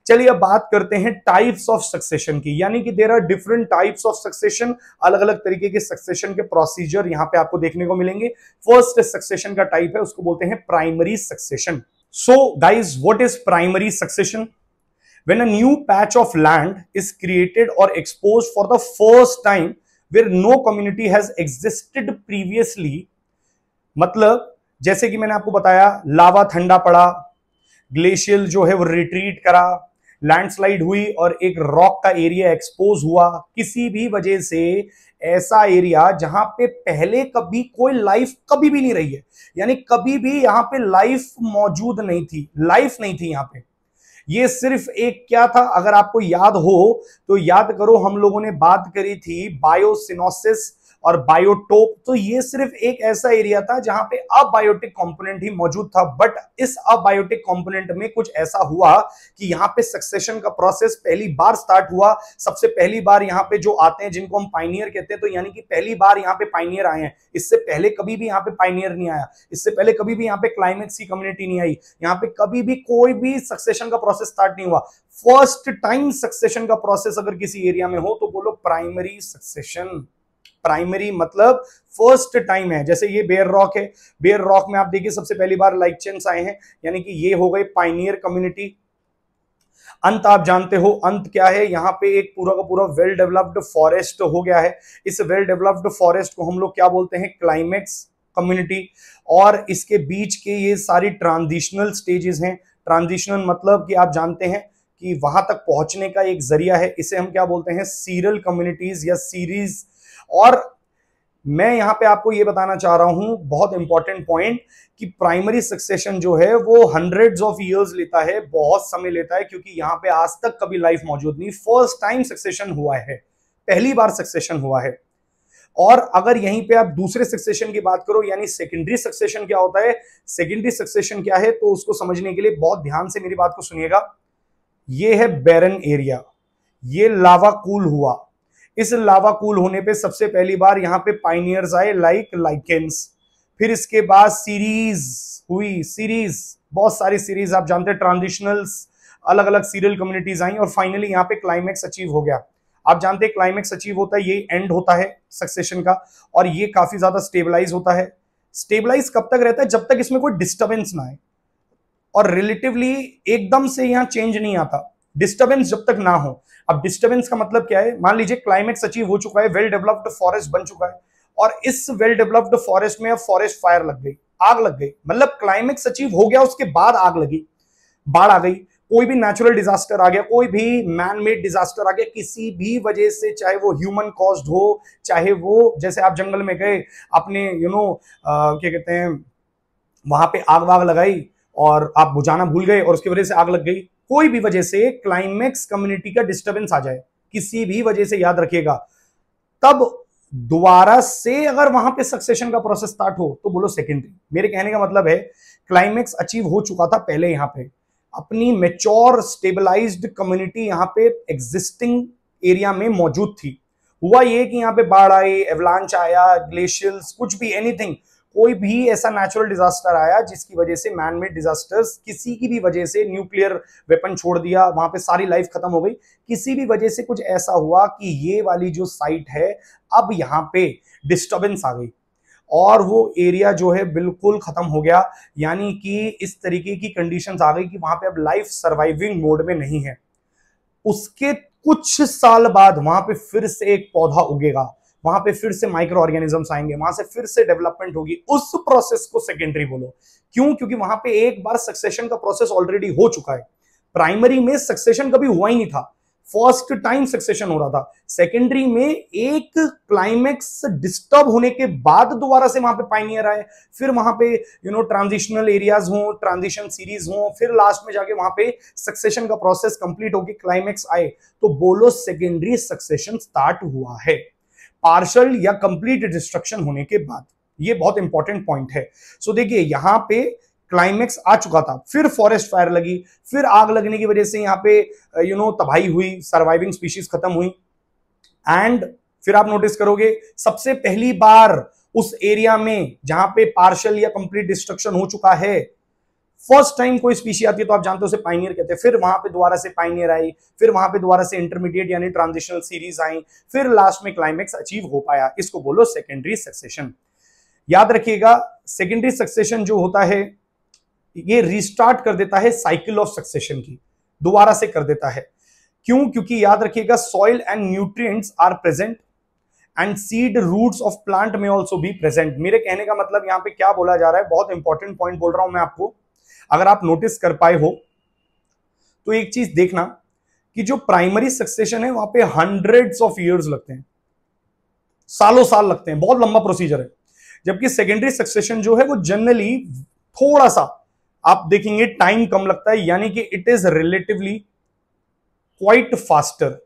चलिए अब बात करते हैं टाइप्स ऑफ सक्सेशन की यानी कि there are different types of succession अलग अलग तरीके के सक्सेशन के प्रोसीजर यहां पे आपको देखने को मिलेंगे फर्स्ट सक्सेशन का टाइप है उसको बोलते हैं primary succession so guys what is primary succession when a new patch of land is created और expose for the first time where no community has existed previously मतलब जैसे कि मैंने आपको बताया लावा ठंडा पड़ा ग्लेशियल जो है वो रिट्रीट करा लैंडस्लाइड हुई और एक रॉक का एरिया एक्सपोज हुआ किसी भी वजह से ऐसा एरिया जहां पे पहले कभी कोई लाइफ कभी भी नहीं रही है यानी कभी भी यहां पे लाइफ मौजूद नहीं थी लाइफ नहीं थी यहां पे ये सिर्फ एक क्या था अगर आपको याद हो तो याद करो हम लोगों ने बात करी थी बायोसिनोसिस और बायोटोप तो ये सिर्फ एक ऐसा एरिया था जहां पे अबायोटिक कंपोनेंट ही मौजूद था बट इस अबायोटिक कंपोनेंट में कुछ ऐसा हुआ कि यहां पे सक्सेशन का प्रोसेस पहली बार स्टार्ट हुआ सबसे पहली बार यहाँ पे जो आते हैं जिनको हम पाइनियर कहते हैं तो यानी कि पहली बार यहाँ पे पाइनियर आए हैं इससे पहले कभी भी यहाँ पे पाइनियर नहीं आया इससे पहले कभी भी यहाँ पे क्लाइमेक्स की कम्युनिटी नहीं आई यहाँ पे कभी भी कोई भी सक्सेशन का प्रोसेस स्टार्ट नहीं हुआ फर्स्ट टाइम सक्सेशन का प्रोसेस अगर किसी एरिया में हो तो बोलो प्राइमरी सक्सेशन प्राइमरी मतलब फर्स्ट टाइम है जैसे ये बेयर रॉक है बेयर रॉक में आप देखिए सबसे पहली बार लाइक चेंस आए हैं यानी कि ये हो गए पाइनियर कम्युनिटी अंत आप जानते हो अंत क्या है यहाँ पे एक पूरा का पूरा वेल डेवलप्ड फॉरेस्ट हो गया है इस वेल डेवलप्ड फॉरेस्ट को हम लोग क्या बोलते हैं क्लाइमेक्स कम्युनिटी और इसके बीच के ये सारी ट्रांजिशनल स्टेजेस हैं ट्रांजिशनल मतलब कि आप जानते हैं कि वहां तक पहुंचने का एक जरिया है इसे हम क्या बोलते हैं सीरियल कम्युनिटीज या सीरीज और मैं यहां पे आपको ये बताना चाह रहा हूं बहुत इंपॉर्टेंट पॉइंट कि प्राइमरी सक्सेशन जो है वो हंड्रेड्स ऑफ इयर्स लेता है बहुत समय लेता है क्योंकि यहां पे आज तक कभी लाइफ मौजूद नहीं फर्स्ट टाइम सक्सेशन हुआ है पहली बार सक्सेशन हुआ है और अगर यहीं पे आप दूसरे सक्सेशन की बात करो यानी सेकेंडरी सक्सेशन क्या होता है सेकेंडरी सक्सेशन क्या है तो उसको समझने के लिए बहुत ध्यान से मेरी बात को सुनिएगा ये है बैरन एरिया ये लावा कूल हुआ इस लावा कूल होने पे सबसे पहली बार यहाँ पे पाइनियर्स आए लाइक लाइकेंस फिर इसके बाद सीरीज हुई सीरीज बहुत सारी सीरीज आप जानते हैं ट्रांजिशनल्स अलग अलग सीरियल कम्युनिटीज आई और फाइनली यहाँ पे क्लाइमैक्स अचीव हो गया आप जानते हैं क्लाइमैक्स अचीव होता है ये एंड होता है सक्सेशन का और ये काफी ज्यादा स्टेबलाइज होता है स्टेबलाइज कब तक रहता है जब तक इसमें कोई डिस्टर्बेंस ना आए और रिलेटिवली एकदम से यहाँ चेंज नहीं आता डिस्टर्बेंस जब तक ना हो अब डिस्टर्बेंस का मतलब क्या है मान लीजिए क्लाइमेक्स अचीव हो चुका है वेल डेवलप्ड फॉरेस्ट बन चुका है और इस वेल डेवलप्ड फॉरेस्ट में अब फॉरेस्ट फायर लग गई आग लग गई मतलब क्लाइमेक्स अचीव हो गया उसके बाद आग लगी बाढ़ आ गई कोई भी नेचुरल डिजास्टर आ गया कोई भी मैन मेड डिजास्टर आ गया किसी भी वजह से चाहे वो ह्यूमन कॉस्ड हो चाहे वो जैसे आप जंगल में गए अपने यू नो क्या कहते हैं वहां पे आग वाग लगाई और आप बुझाना भूल गए और उसकी वजह से आग लग गई कोई भी वजह से क्लाइमैक्स कम्युनिटी का डिस्टर्बेंस आ जाए किसी भी वजह से याद रखिएगा तब दोबारा से अगर वहां पे सक्सेशन का प्रोसेस स्टार्ट हो तो बोलो सेकेंडरी मेरे कहने का मतलब है क्लाइमैक्स अचीव हो चुका था पहले यहां पे अपनी मेच्योर स्टेबलाइज्ड कम्युनिटी यहां पे एग्जिस्टिंग एरिया में मौजूद थी हुआ ये कि यहाँ पे बाढ़ आई एवलांच आया ग्लेशियल्स कुछ भी एनीथिंग कोई भी ऐसा नेचुरल डिजास्टर आया जिसकी वजह से मैन मेड डिजास्टर्स किसी की भी वजह से न्यूक्लियर वेपन छोड़ दिया वहां पे सारी लाइफ खत्म हो गई किसी भी वजह से कुछ ऐसा हुआ कि ये वाली जो साइट है अब यहाँ पे डिस्टर्बेंस आ गई और वो एरिया जो है बिल्कुल खत्म हो गया यानी कि इस तरीके की कंडीशंस आ गई कि वहां पे अब लाइफ सर्वाइविंग मोड में नहीं है उसके कुछ साल बाद वहां पे फिर से एक पौधा उगेगा वहां पे फिर से माइक्रो ऑर्गेनिजम्स आएंगे वहां से फिर से डेवलपमेंट होगी उस प्रोसेस को सेकेंडरी बोलो क्यों क्योंकि वहां पे एक बार सक्सेशन का प्रोसेस ऑलरेडी हो चुका है प्राइमरी में सक्सेशन कभी हुआ ही नहीं था फर्स्ट टाइम सक्सेशन हो रहा था सेकेंडरी में एक क्लाइमेक्स डिस्टर्ब होने के बाद दोबारा से वहां पे पाइनियर आए फिर वहां पे यू नो ट्रांजिशनल एरियाज हो ट्रांजिशन सीरीज हो फिर लास्ट में जाके वहां पे सक्सेशन का प्रोसेस कंप्लीट होकर क्लाइमेक्स आए तो बोलो सेकेंडरी सक्सेशन स्टार्ट हुआ है पार्शल या कंप्लीट डिस्ट्रक्शन होने के बाद ये बहुत इंपॉर्टेंट पॉइंट है सो so, देखिए यहां पे क्लाइमेक्स आ चुका था फिर फॉरेस्ट फायर लगी फिर आग लगने की वजह से यहाँ पे यू नो तबाही हुई सर्वाइविंग स्पीशीज खत्म हुई एंड फिर आप नोटिस करोगे सबसे पहली बार उस एरिया में जहां पे पार्शल या कंप्लीट डिस्ट्रक्शन हो चुका है फर्स्ट टाइम कोई स्पीशी आती है तो आप जानते हो उसे पाइनियर कहते हैं फिर वहां पे दोबारा से पाइनियर आई फिर वहां पे दोबारा से इंटरमीडिएट यानी ट्रांजिशनल सीरीज आई फिर लास्ट में क्लाइमेक्स अचीव हो पाया इसको बोलो सेकेंडरी सक्सेशन याद रखिएगा सेकेंडरी सक्सेशन जो होता है ये रिस्टार्ट कर देता है साइकिल ऑफ सक्सेशन की दोबारा से कर देता है क्यों क्योंकि याद रखिएगा soil and nutrients are present and seed roots of plant में ऑल्सो भी प्रेजेंट मेरे कहने का मतलब यहां पे क्या बोला जा रहा है बहुत इंपॉर्टेंट पॉइंट बोल रहा हूं मैं आपको अगर आप नोटिस कर पाए हो तो एक चीज देखना कि जो प्राइमरी सक्सेशन है वहां पे हंड्रेड्स ऑफ इयर्स लगते हैं सालों साल लगते हैं बहुत लंबा प्रोसीजर है जबकि सेकेंडरी सक्सेशन जो है वो जनरली थोड़ा सा आप देखेंगे टाइम कम लगता है यानी कि it is relatively quite faster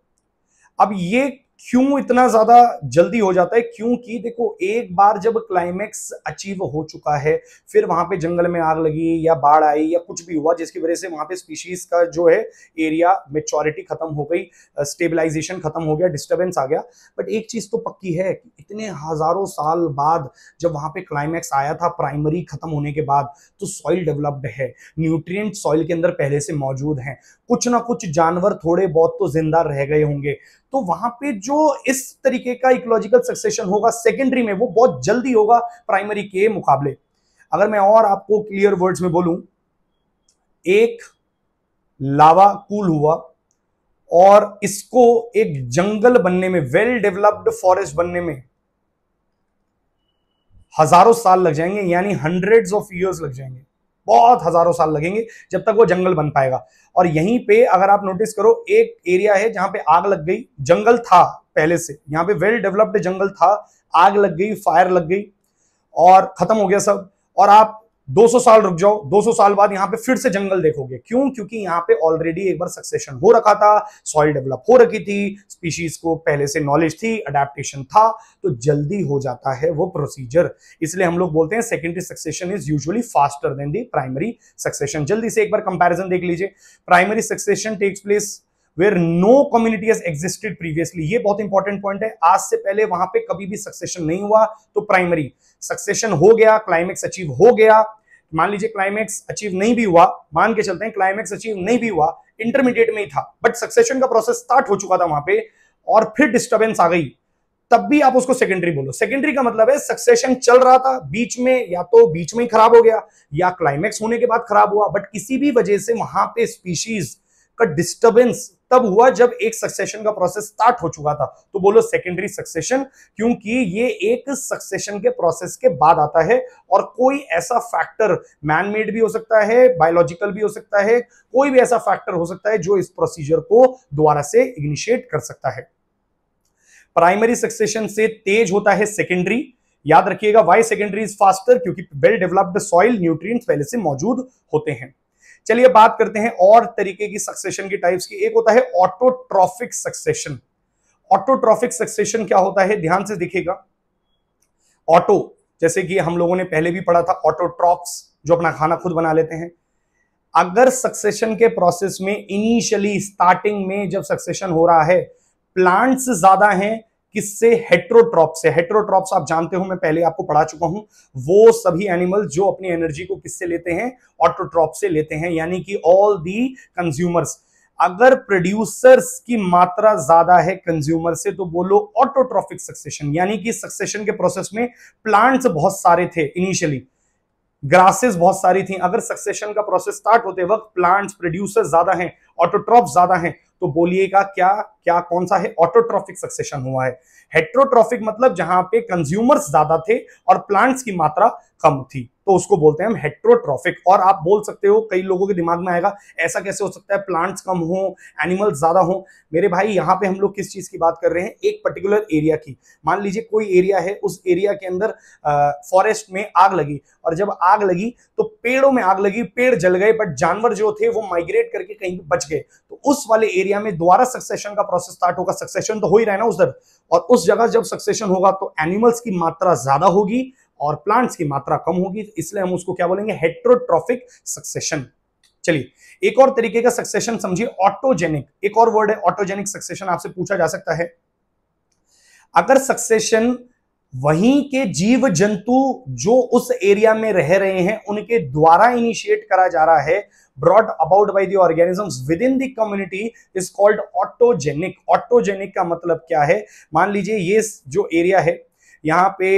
अब ये क्यों इतना ज्यादा जल्दी हो जाता है क्योंकि देखो एक बार जब क्लाइमेक्स अचीव हो चुका है फिर वहां पे जंगल में आग लगी या बाढ़ आई या कुछ भी हुआ जिसकी वजह से वहां पे स्पीशीज का जो है एरिया मेच्योरिटी खत्म हो गई स्टेबलाइजेशन खत्म हो गया डिस्टर्बेंस आ गया बट एक चीज तो पक्की है कि इतने हजारों साल बाद जब वहां पे क्लाइमैक्स आया था प्राइमरी खत्म होने के बाद तो सॉइल डेवलप्ड है न्यूट्रिय सॉइल के अंदर पहले से मौजूद है कुछ ना कुछ जानवर थोड़े बहुत तो जिंदा रह गए होंगे तो वहां पे जो इस तरीके का इकोलॉजिकल सक्सेशन होगा सेकेंडरी में वो बहुत जल्दी होगा प्राइमरी के मुकाबले अगर मैं और आपको क्लियर वर्ड्स में बोलूं एक लावा कूल हुआ और इसको एक जंगल बनने में वेल डेवलप्ड फॉरेस्ट बनने में हजारों साल लग जाएंगे यानी हंड्रेड्स ऑफ इयर्स लग जाएंगे बहुत हजारों साल लगेंगे जब तक वो जंगल बन पाएगा और यहीं पे अगर आप नोटिस करो एक एरिया है जहां पे आग लग गई जंगल था पहले से यहाँ पे वेल डेवलप्ड जंगल था आग लग गई फायर लग गई और खत्म हो गया सब और आप 200 साल रुक जाओ 200 साल बाद यहाँ पे फिर से जंगल देखोगे क्यों क्योंकि यहाँ पे ऑलरेडी एक बार सक्सेशन हो रखा था सॉइल डेवलप हो रखी थी स्पीशीज को पहले से नॉलेज थी अडेप्टेशन था तो जल्दी हो जाता है वो प्रोसीजर इसलिए हम लोग बोलते हैं secondary succession is usually faster than the primary succession जल्दी से एक बार कंपेरिजन देख लीजिए primary succession takes place where no community has existed previously ये बहुत इंपॉर्टेंट पॉइंट है आज से पहले वहां पे कभी भी सक्सेशन नहीं हुआ तो प्राइमरी सक्सेशन हो गया क्लाइमेक्स अचीव हो गया मान लीजिए क्लाइमेक्स अचीव नहीं भी हुआ मान के चलते हैं क्लाइमेक्स अचीव नहीं भी हुआ इंटरमीडिएट में ही था बट सक्सेशन का प्रोसेस स्टार्ट हो चुका था वहां पे और फिर डिस्टर्बेंस आ गई तब भी आप उसको सेकेंडरी बोलो सेकेंडरी का मतलब है सक्सेशन चल रहा था बीच में या तो बीच में ही खराब हो गया या क्लाइमेक्स होने के बाद खराब हुआ बट किसी भी वजह से वहां पे स्पीशीज का डिस्टर्बेंस तब हुआ जब एक सक्सेशन का प्रोसेस स्टार्ट हो चुका था तो बोलो सेकेंडरी सक्सेशन क्योंकि ये एक सक्सेशन के प्रोसेस के बाद आता है और कोई ऐसा फैक्टर मैनमेड भी हो सकता है बायोलॉजिकल भी हो सकता है कोई भी ऐसा फैक्टर हो सकता है जो इस प्रोसीजर को दोबारा से इनिशिएट कर सकता है प्राइमरी सक्सेशन से तेज होता है सेकेंडरी याद रखिएगा वाई सेकेंडरी इज फास्टर क्योंकि वेल डेवलप्ड सॉइल न्यूट्रिएंट्स पहले से मौजूद होते हैं चलिए बात करते हैं और तरीके की सक्सेशन की टाइप्स की एक होता है ऑटोट्रॉफिक सक्सेशन ऑटोट्रॉफिक सक्सेशन क्या होता है ध्यान से दिखेगा ऑटो जैसे कि हम लोगों ने पहले भी पढ़ा था ऑटोट्रॉप्स जो अपना खाना खुद बना लेते हैं अगर सक्सेशन के प्रोसेस में इनिशियली स्टार्टिंग में जब सक्सेशन हो रहा है प्लांट्स ज्यादा हैं किससे हेट्रोट्रॉप से हेट्रोट्रॉप आप जानते हो मैं पहले आपको पढ़ा चुका हूं वो सभी एनिमल जो अपनी एनर्जी को किससे लेते हैं ऑटोट्रॉप से लेते हैं यानी कि ऑल दी कंज्यूमर्स अगर प्रोड्यूसर्स की मात्रा ज्यादा है कंज्यूमर से तो बोलो ऑटोट्रॉफिक सक्सेशन यानी कि सक्सेशन के प्रोसेस में प्लांट्स बहुत सारे थे इनिशियली ग्रासेस बहुत सारी थी अगर सक्सेशन का प्रोसेस स्टार्ट होते वक्त प्लांट्स प्रोड्यूसर ज्यादा हैं ऑटोट्रॉप ज्यादा हैं तो बोलिएगा क्या क्या कौन सा है ऑटोट्रॉफिक सक्सेशन हुआ है हेट्रोट्रॉफिक मतलब जहां पे कंज्यूमर्स ज्यादा थे और प्लांट्स की मात्रा कम थी तो उसको बोलते हैं हम हेट्रोट्रॉफिक और आप बोल सकते हो कई लोगों के दिमाग में आएगा ऐसा कैसे हो सकता है प्लांट्स कम हो एनिमल्स ज्यादा हो मेरे भाई यहाँ पे हम लोग किस चीज की बात कर रहे हैं एक पर्टिकुलर एरिया की मान लीजिए कोई एरिया है उस एरिया के अंदर फॉरेस्ट में आग लगी और जब आग लगी तो पेड़ों में आग लगी पेड़ जल गए बट जानवर जो थे वो माइग्रेट करके कहीं बच गए तो उस वाले एरिया में दोबारा सक्सेशन का प्रोसेस स्टार्ट होगा सक्सेशन तो हो ही रहा है ना उधर और उस उस जगह जब सक्सेशन होगा तो एनिमल्स की मात्रा ज्यादा होगी और प्लांट्स की मात्रा कम होगी तो इसलिए हम उसको क्या बोलेंगे हेट्रोट्रॉफिक सक्सेशन चलिए एक और तरीके का सक्सेशन समझिए ऑटोजेनिक एक और वर्ड है ऑटोजेनिक सक्सेशन आपसे पूछा जा सकता है अगर सक्सेशन वहीं के जीव जंतु जो उस एरिया में रह रहे हैं उनके द्वारा इनिशिएट करा जा रहा है brought about by the organisms within the community is called autogenic autogenic का मतलब क्या है मान लीजिए ये जो एरिया है यहाँ पे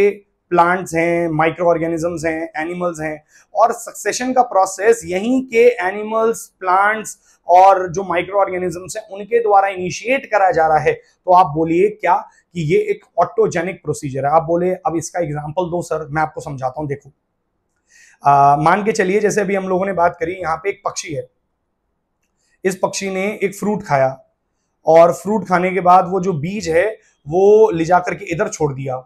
प्लांट्स हैं माइक्रो ऑर्गेनिजम्स हैं एनिमल्स हैं और सक्सेशन का प्रोसेस यहीं के एनिमल्स प्लांट्स और जो माइक्रो ऑर्गेनिजम्स हैं उनके द्वारा इनिशिएट करा जा रहा है तो आप बोलिए क्या कि ये एक ऑटोजेनिक प्रोसीजर है आप बोले अब इसका एग्जाम्पल दो सर मैं आपको समझाता हूँ देखो आ, मान के चलिए जैसे अभी हम लोगों ने बात करी यहाँ पे एक पक्षी है इस पक्षी ने एक फ्रूट खाया और फ्रूट खाने के बाद वो जो बीज है वो ले जाकर के इधर छोड़ दिया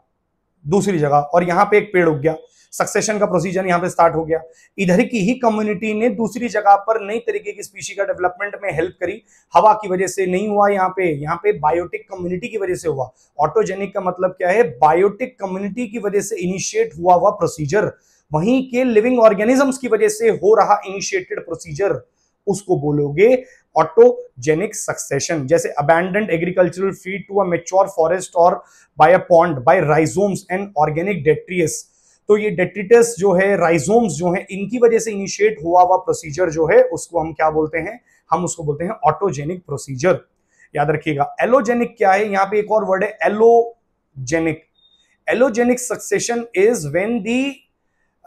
दूसरी जगह और यहाँ पे एक पेड़ उग गया सक्सेशन का प्रोसीजर यहाँ पे स्टार्ट हो गया इधर की ही कम्युनिटी ने दूसरी जगह पर नई तरीके की स्पीशी का डेवलपमेंट में हेल्प करी हवा की वजह से नहीं हुआ यहाँ पे यहाँ पे बायोटिक कम्युनिटी की वजह से हुआ ऑटोजेनिक का मतलब क्या है बायोटिक कम्युनिटी की वजह से इनिशिएट हुआ हुआ प्रोसीजर वहीं के लिविंग ऑर्गेनिजम्स की वजह से हो रहा इनिशिएटेड प्रोसीजर उसको बोलोगे ऑटोजेनिक सक्सेशन जैसे abandoned agricultural field to a mature forest और by a pond by rhizomes and organic detritus तो ये डेट्रिटस जो है राइजोम्स जो है इनकी वजह से इनिशिएट हुआ हुआ प्रोसीजर जो है उसको हम क्या बोलते हैं हम उसको बोलते हैं ऑटोजेनिक प्रोसीजर याद रखिएगा एलोजेनिक क्या है यहां पे एक और वर्ड है allogenic allogenic succession is when the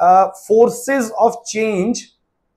forces of change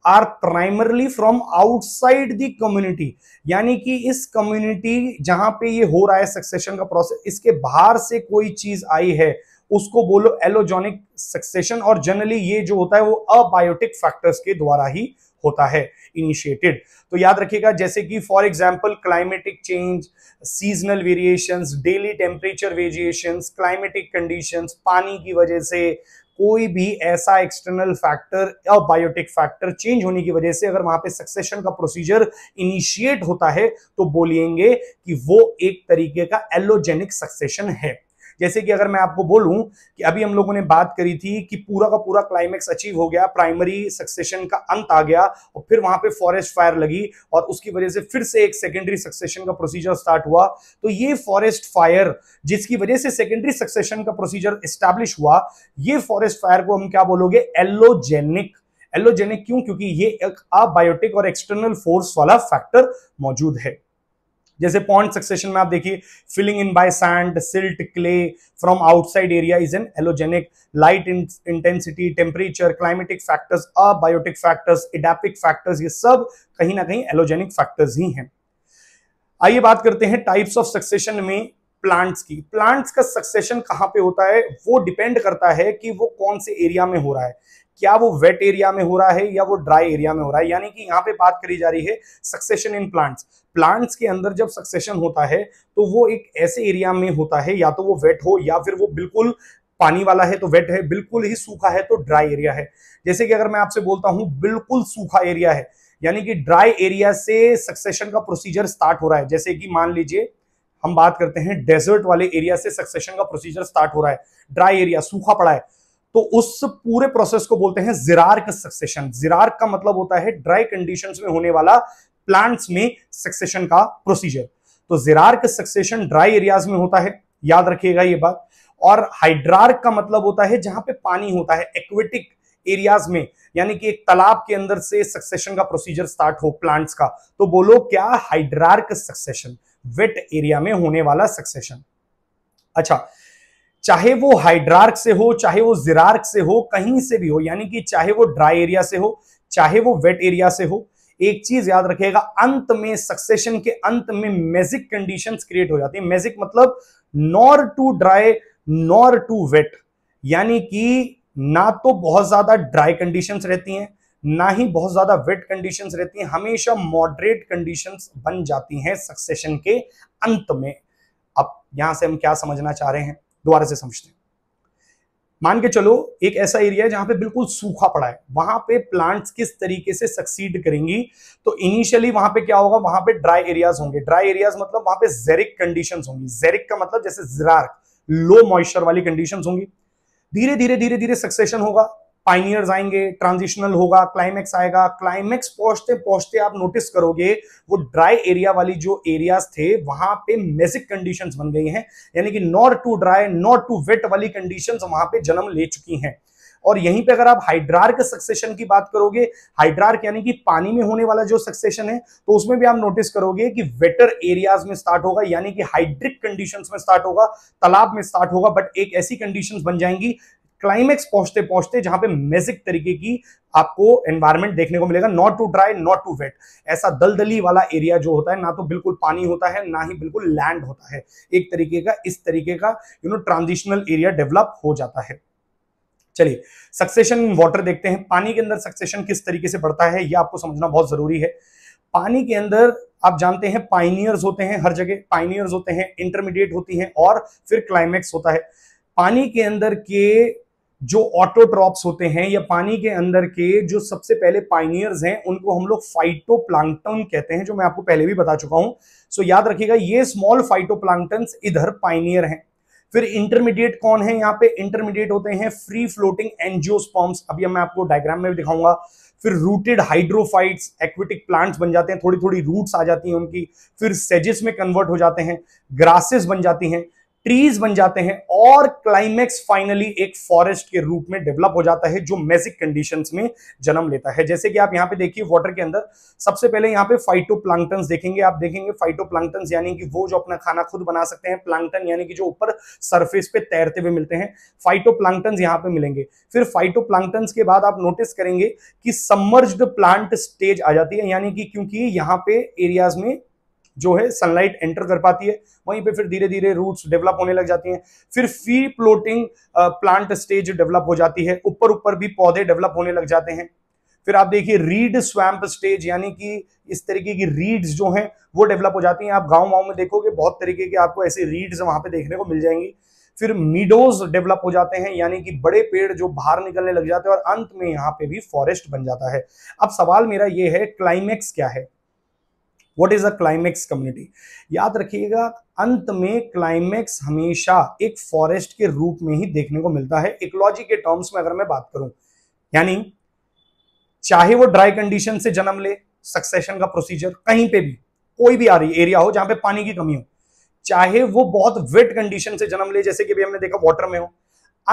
are primarily from outside the community यानी कि इस कम्युनिटी जहां पे ये हो रहा है सक्सेशन का प्रोसेस इसके बाहर से कोई चीज आई है उसको बोलो एलोजोनिक सक्सेशन और जनरली ये जो होता है वो अबायोटिक फैक्टर्स के द्वारा ही होता है इनिशिएटेड तो याद रखिएगा जैसे कि for example climatic change seasonal variations daily temperature variations climatic conditions पानी की वजह से कोई भी ऐसा एक्सटर्नल फैक्टर या बायोटिक फैक्टर चेंज होने की वजह से अगर वहां पे सक्सेशन का प्रोसीजर इनिशिएट होता है तो बोलेंगे कि वो एक तरीके का एलोजेनिक सक्सेशन है जैसे कि अगर मैं आपको बोलूं कि अभी हम लोगों ने बात करी थी कि पूरा का पूरा क्लाइमेक्स अचीव हो गया प्राइमरी सक्सेशन का अंत आ गया और फिर वहां पे फॉरेस्ट फायर लगी और उसकी वजह से फिर से एक सेकेंडरी सक्सेशन का प्रोसीजर स्टार्ट हुआ तो ये फॉरेस्ट फायर जिसकी वजह से सेकेंडरी सक्सेशन का प्रोसीजर स्टैब्लिश हुआ ये फॉरेस्ट फायर को हम क्या बोलोगे एलोजेनिक एलोजेनिक क्यों क्योंकि ये एक अबायोटिक और एक्सटर्नल फोर्स वाला फैक्टर मौजूद है जैसे पॉइंट सक्सेशन में आप देखिए filling in by sand silt clay from outside area is an allogenic light intensity temperature climatic factors abiotic factors edaphic factors ये सब कहीं ना कहीं एलोजेनिक फैक्टर्स ही हैं आइए बात करते हैं टाइप्स ऑफ सक्सेशन में प्लांट्स की प्लांट्स का सक्सेशन कहां पे होता है वो डिपेंड करता है कि वो कौन से एरिया में हो रहा है क्या वो वेट एरिया में हो रहा है या वो ड्राई एरिया में हो रहा है यानी कि यहाँ पे बात करी जा रही है सक्सेशन इन प्लांट्स प्लांट्स के अंदर जब सक्सेशन होता है तो वो एक ऐसे एरिया में होता है या तो वो वेट हो या फिर वो बिल्कुल पानी वाला है तो वेट है बिल्कुल ही सूखा है तो ड्राई एरिया है जैसे कि अगर मैं आपसे बोलता हूं बिल्कुल सूखा एरिया है यानी कि ड्राई एरिया से सक्सेशन का प्रोसीजर स्टार्ट हो रहा है जैसे कि मान लीजिए हम बात करते हैं डेजर्ट वाले एरिया से सक्सेशन का प्रोसीजर स्टार्ट हो रहा है ड्राई एरिया सूखा पड़ा है तो उस पूरे प्रोसेस को बोलते हैं जिरार्क सक्सेशन जिरार्क का मतलब होता है ड्राई कंडीशंस में होने वाला प्लांट्स में सक्सेशन का प्रोसीजर तो जिरार्क सक्सेशन ड्राई एरियाज में होता है याद रखिएगा ये बात और हाइड्रार्क का मतलब होता है जहां पे पानी होता है एक्वेटिक एरियाज में यानी कि एक तालाब के अंदर से सक्सेशन का प्रोसीजर स्टार्ट हो प्लांट्स का तो बोलो क्या हाइड्रार्क सक्सेशन वेट एरिया में होने वाला सक्सेशन अच्छा चाहे वो हाइड्रार्क से हो चाहे वो जिरार्क से हो कहीं से भी हो यानी कि चाहे वो ड्राई एरिया से हो चाहे वो वेट एरिया से हो एक चीज याद रखिएगा अंत में सक्सेशन के अंत में मैजिक कंडीशन क्रिएट हो जाती है मेजिक मतलब nor too dry nor too wet यानी कि ना तो बहुत ज्यादा ड्राई कंडीशन रहती हैं ना ही बहुत ज्यादा वेट कंडीशन रहती हैं हमेशा मॉडरेट कंडीशन बन जाती हैं सक्सेशन के अंत में अब यहां से हम क्या समझना चाह रहे हैं दोबारा से समझते हैं मान के चलो एक ऐसा एरिया है जहां पे बिल्कुल सूखा पड़ा है वहां पे प्लांट्स किस तरीके से सक्सीड करेंगी तो इनिशियली वहां पे क्या होगा वहां पे ड्राई एरियाज होंगे ड्राई एरियाज मतलब वहां पे जेरिक कंडीशन होंगी जेरिक का मतलब जैसे जिरार लो मॉइस्चर वाली कंडीशन होंगी धीरे धीरे धीरे धीरे सक्सेशन होगा पाइनियर्स आएंगे ट्रांजिशनल होगा क्लाइमेक्स आएगा क्लाइमेक्स पहुंचते पहुंचते आप नोटिस करोगे वो ड्राई एरिया वाली जो एरियाज थे वहां पे मेसिक कंडीशंस बन गई हैं यानी कि not too dry not too wet वाली कंडीशंस वहां पे जन्म ले चुकी हैं और यहीं पे अगर आप हाइड्रार्क सक्सेशन की बात करोगे हाइड्रार्क यानी कि पानी में होने वाला जो सक्सेशन है तो उसमें भी आप नोटिस करोगे कि वेटर एरियाज में स्टार्ट होगा यानी कि हाइड्रिक कंडीशंस में स्टार्ट होगा तालाब में स्टार्ट होगा बट एक ऐसी कंडीशंस बन जाएंगी क्लाइमेक्स पहुंचते पहुंचते जहां पे मेजिक तरीके की आपको एनवायरमेंट देखने को मिलेगा not too dry not too wet ऐसा दलदली वाला एरिया जो होता है ना तो बिल्कुल पानी होता है ना ही बिल्कुल लैंड होता है एक तरीके का इस तरीके का you know transitional area develop हो जाता है चलिए सक्सेशन वाटर देखते हैं पानी के अंदर सक्सेशन किस तरीके से बढ़ता है यह आपको समझना बहुत जरूरी है पानी के अंदर आप जानते हैं पाइनियर्स होते हैं हर जगह पाइनियर्स होते हैं इंटरमीडिएट होती हैं और फिर क्लाइमैक्स होता है पानी के अंदर के जो ऑटोट्रॉप्स होते हैं या पानी के अंदर के जो सबसे पहले पाइनियर्स हैं उनको हम लोग फाइटो कहते हैं जो मैं आपको पहले भी बता चुका हूं सो याद रखिएगा ये स्मॉल फाइटो इधर पाइनियर हैं फिर इंटरमीडिएट कौन है यहाँ पे इंटरमीडिएट होते हैं फ्री फ्लोटिंग एनजियोस्पॉम्स अभी मैं आपको डायग्राम में भी दिखाऊंगा फिर रूटेड हाइड्रोफाइट्स एक्विटिक प्लांट्स बन जाते हैं थोड़ी थोड़ी रूट्स आ जाती हैं उनकी फिर सेजिस में कन्वर्ट हो जाते हैं ग्रासेस बन जाती हैं ट्रीज बन जाते हैं और क्लाइमेक्स फाइनली एक फॉरेस्ट के रूप में डेवलप हो जाता है जो मेसिक कंडीशंस में जन्म लेता है जैसे कि आप यहाँ पे देखिए वाटर के अंदर सबसे पहले यहाँ पे फाइटोप्लांकटन्स देखेंगे आप देखेंगे फाइटोप्लांकटन्स यानी कि वो जो अपना खाना खुद बना सकते हैं प्लांटन यानी कि जो ऊपर सरफेस पे तैरते हुए मिलते हैं फाइटोप्लांकटन्स यहाँ पे मिलेंगे फिर फाइटोप्लांकटन्स के बाद आप नोटिस करेंगे कि सम्मर्ज प्लांट स्टेज आ जाती है यानी कि क्योंकि यहाँ पे एरियाज में जो है सनलाइट एंटर कर पाती है वहीं पे फिर धीरे धीरे रूट्स डेवलप होने लग जाती हैं फिर free floating plant stage develop हो जाती है ऊपर ऊपर भी पौधे डेवलप होने लग जाते हैं फिर आप देखिए रीड स्वैम्प स्टेज यानी कि इस तरीके की रीड्स जो हैं वो डेवलप हो जाती हैं आप गाँव वाँव में देखोगे बहुत तरीके के आपको ऐसे रीड्स वहां पे देखने को मिल जाएंगी फिर मीडोज डेवलप हो जाते हैं यानी कि बड़े पेड़ जो बाहर निकलने लग जाते हैं और अंत में यहाँ पे भी फॉरेस्ट बन जाता है अब सवाल मेरा ये है क्लाइमेक्स क्या है what is a climax community याद रखिएगा अंत में क्लाइमेक्स हमेशा एक फॉरेस्ट के रूप में ही देखने को मिलता है इकोलॉजी के टर्म्स में अगर मैं बात करूं यानी चाहे वो ड्राई कंडीशन से जन्म ले सक्सेशन का प्रोसीजर कहीं पे भी कोई भी आ रही एरिया हो जहां पे पानी की कमी हो चाहे वो बहुत वेट कंडीशन से जन्म ले जैसे कि भी हमने देखा वाटर में हो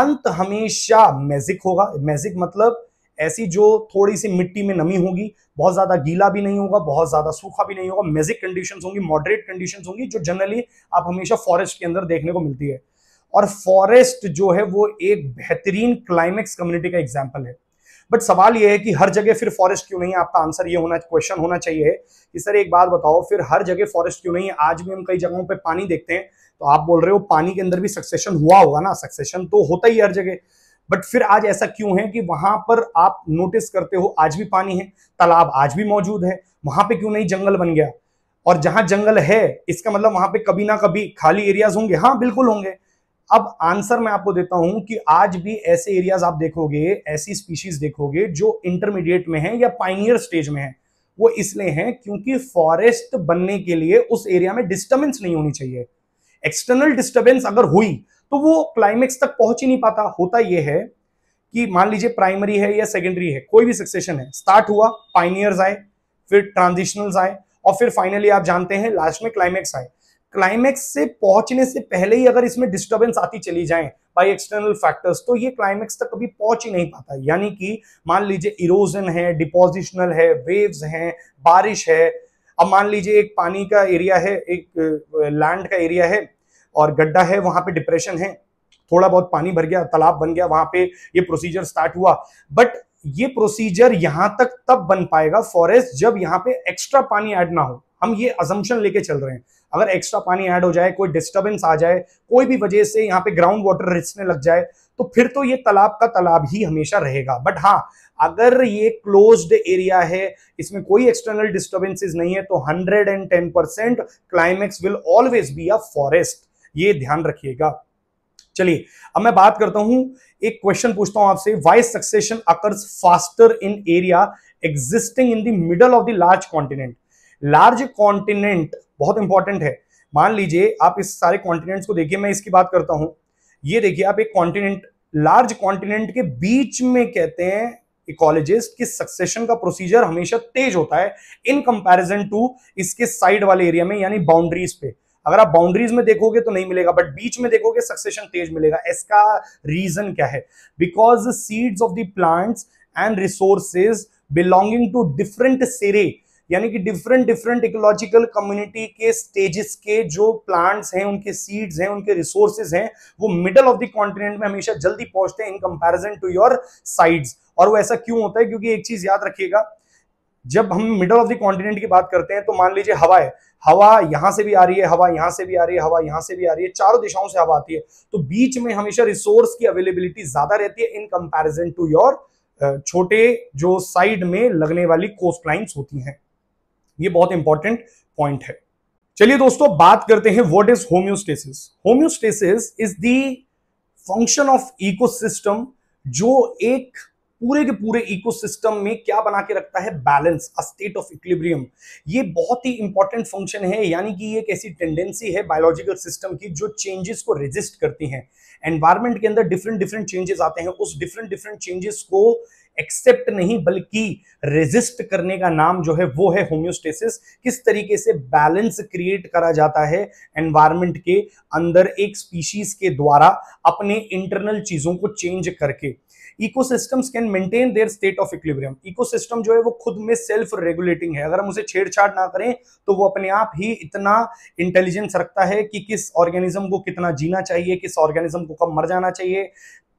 अंत हमेशा मैजिक होगा मैजिक मतलब ऐसी जो थोड़ी सी मिट्टी में नमी होगी बहुत ज़्यादा गीला भी नहीं होगा बहुत ज़्यादा सूखा भी नहीं होगा मेजिक कंडीशंस होंगी मॉडरेट कंडीशंस होंगी जो जनरली आप हमेशा फॉरेस्ट के अंदर देखने को मिलती है और फॉरेस्ट जो है वो एक बेहतरीन क्लाइमेक्स कम्युनिटी का एग्जाम्पल है बट सवाल ये है कि हर जगह फिर फॉरेस्ट क्यों नहीं है आपका आंसर ये होना क्वेश्चन होना चाहिए कि सर एक बात बताओ फिर हर जगह फॉरेस्ट क्यों नहीं है आज भी हम कई जगहों पे पानी देखते हैं तो आप बोल रहे हो पानी के अंदर भी सक्सेशन हुआ होगा ना सक्सेशन तो होता ही हर जगह बट फिर आज ऐसा क्यों है कि वहां पर आप नोटिस करते हो आज भी पानी है तालाब आज भी मौजूद है वहां पे क्यों नहीं जंगल बन गया और जहां जंगल है इसका मतलब वहां पे कभी ना कभी खाली एरियाज होंगे हाँ बिल्कुल होंगे अब आंसर मैं आपको देता हूं कि आज भी ऐसे एरियाज आप देखोगे ऐसी स्पीशीज देखोगे जो इंटरमीडिएट में है या पाइनियर स्टेज में है वो इसलिए है क्योंकि फॉरेस्ट बनने के लिए उस एरिया में डिस्टर्बेंस नहीं होनी चाहिए एक्सटर्नल डिस्टर्बेंस अगर हुई तो वो क्लाइमेक्स तक पहुंच ही नहीं पाता होता यह है कि मान लीजिए प्राइमरी है या सेकेंडरी है कोई भी सक्सेशन है स्टार्ट हुआ पाइनियर्स आए फिर ट्रांजिशनल आए और फिर फाइनली आप जानते हैं लास्ट में क्लाइमैक्स आए क्लाइमैक्स से पहुंचने से पहले ही अगर इसमें डिस्टर्बेंस आती चली जाए बाई एक्सटर्नल फैक्टर्स तो ये क्लाइमैक्स तक कभी पहुंच ही नहीं पाता यानी कि मान लीजिए इरोजन है डिपोजिशनल है वेव्स हैं बारिश है अब मान लीजिए एक पानी का एरिया है एक लैंड का एरिया है और गड्ढा है वहां पे डिप्रेशन है थोड़ा बहुत पानी भर गया तालाब बन गया वहां पे ये प्रोसीजर स्टार्ट हुआ बट ये प्रोसीजर यहां तक तब बन पाएगा फॉरेस्ट जब यहाँ पे एक्स्ट्रा पानी ऐड ना हो हम ये अजम्पन लेके चल रहे हैं अगर एक्स्ट्रा पानी ऐड हो जाए कोई डिस्टर्बेंस आ जाए कोई भी वजह से यहाँ पे ग्राउंड वाटर रिसने लग जाए तो फिर तो ये तालाब का तालाब ही हमेशा रहेगा बट हाँ अगर ये क्लोज्ड एरिया है इसमें कोई एक्सटर्नल डिस्टर्बेंसेस नहीं है तो 110 percent climax will always be a forest ये ध्यान रखिएगा चलिए अब मैं बात करता हूं एक क्वेश्चन पूछता हूं आपसे why succession occurs faster in area existing in the middle of the large continent large continent बहुत इंपॉर्टेंट है मान लीजिए आप इस सारे कॉन्टिनेंट्स को देखिए मैं इसकी बात करता हूं ये देखिए आप एक कॉन्टिनेंट लार्ज कॉन्टिनेंट के बीच में कहते हैं इकोलॉजिस्ट कि सक्सेशन का प्रोसीजर हमेशा तेज होता है इन कंपैरिजन टू इसके साइड वाले एरिया में यानी बाउंड्रीज पे अगर आप बाउंड्रीज में देखोगे तो नहीं मिलेगा बट बीच में देखोगे सक्सेशन तेज मिलेगा इसका रीजन क्या है because seeds of the plants and resources belonging to different seres यानी कि डिफरेंट डिफरेंट इकोलॉजिकल कम्युनिटी के स्टेजेस के जो प्लांट्स हैं उनके सीड्स हैं उनके रिसोर्सेज हैं वो मिडल ऑफ द कॉन्टिनेंट में हमेशा जल्दी पहुंचते हैं in comparison to your sides और वो ऐसा क्यों होता है क्योंकि एक चीज याद रखिएगा जब हम मिडल ऑफ द कॉन्टिनेंट की बात करते हैं तो मान लीजिए हवा है हवा यहां से भी आ रही है हवा यहां से भी आ रही है हवा यहां से भी आ रही है चारों दिशाओं से हवा आती है तो बीच में हमेशा रिसोर्स की अवेलेबिलिटी ज्यादा रहती है इन कंपेरिजन टू योर छोटे जो साइड में लगने वाली कोस्ट लाइन्स होती हैं ये बहुत इंपॉर्टेंट पॉइंट है चलिए दोस्तों बात करते हैं what is homeostasis homeostasis is the function of ecosystem जो एक पूरे के पूरे इकोसिस्टम में क्या बना के रखता है balance a state of equilibrium ये बहुत ही इंपॉर्टेंट फंक्शन है यानी कि ये एक ऐसी टेंडेंसी है बायोलॉजिकल सिस्टम की जो चेंजेस को रेजिस्ट करती है एनवायरमेंट के अंदर डिफरेंट डिफरेंट चेंजेस आते हैं उस डिफरेंट डिफरेंट चेंजेस को एक्सेप्ट नहीं बल्कि रेजिस्ट करने का नाम जो है वो है होम्योस्टेसिस किस तरीके से बैलेंस क्रिएट करा जाता है एनवायरमेंट के अंदर एक स्पीशीज के द्वारा अपने इंटरनल चीजों को चेंज करके ecosystems can maintain their state of equilibrium ecosystem जो है वो खुद में सेल्फ रेगुलेटिंग है अगर हम उसे छेड़छाड़ ना करें तो वो अपने आप ही इतना इंटेलिजेंस रखता है कि किस ऑर्गेनिज्म को कितना जीना चाहिए किस ऑर्गेनिज्म को कब मर जाना चाहिए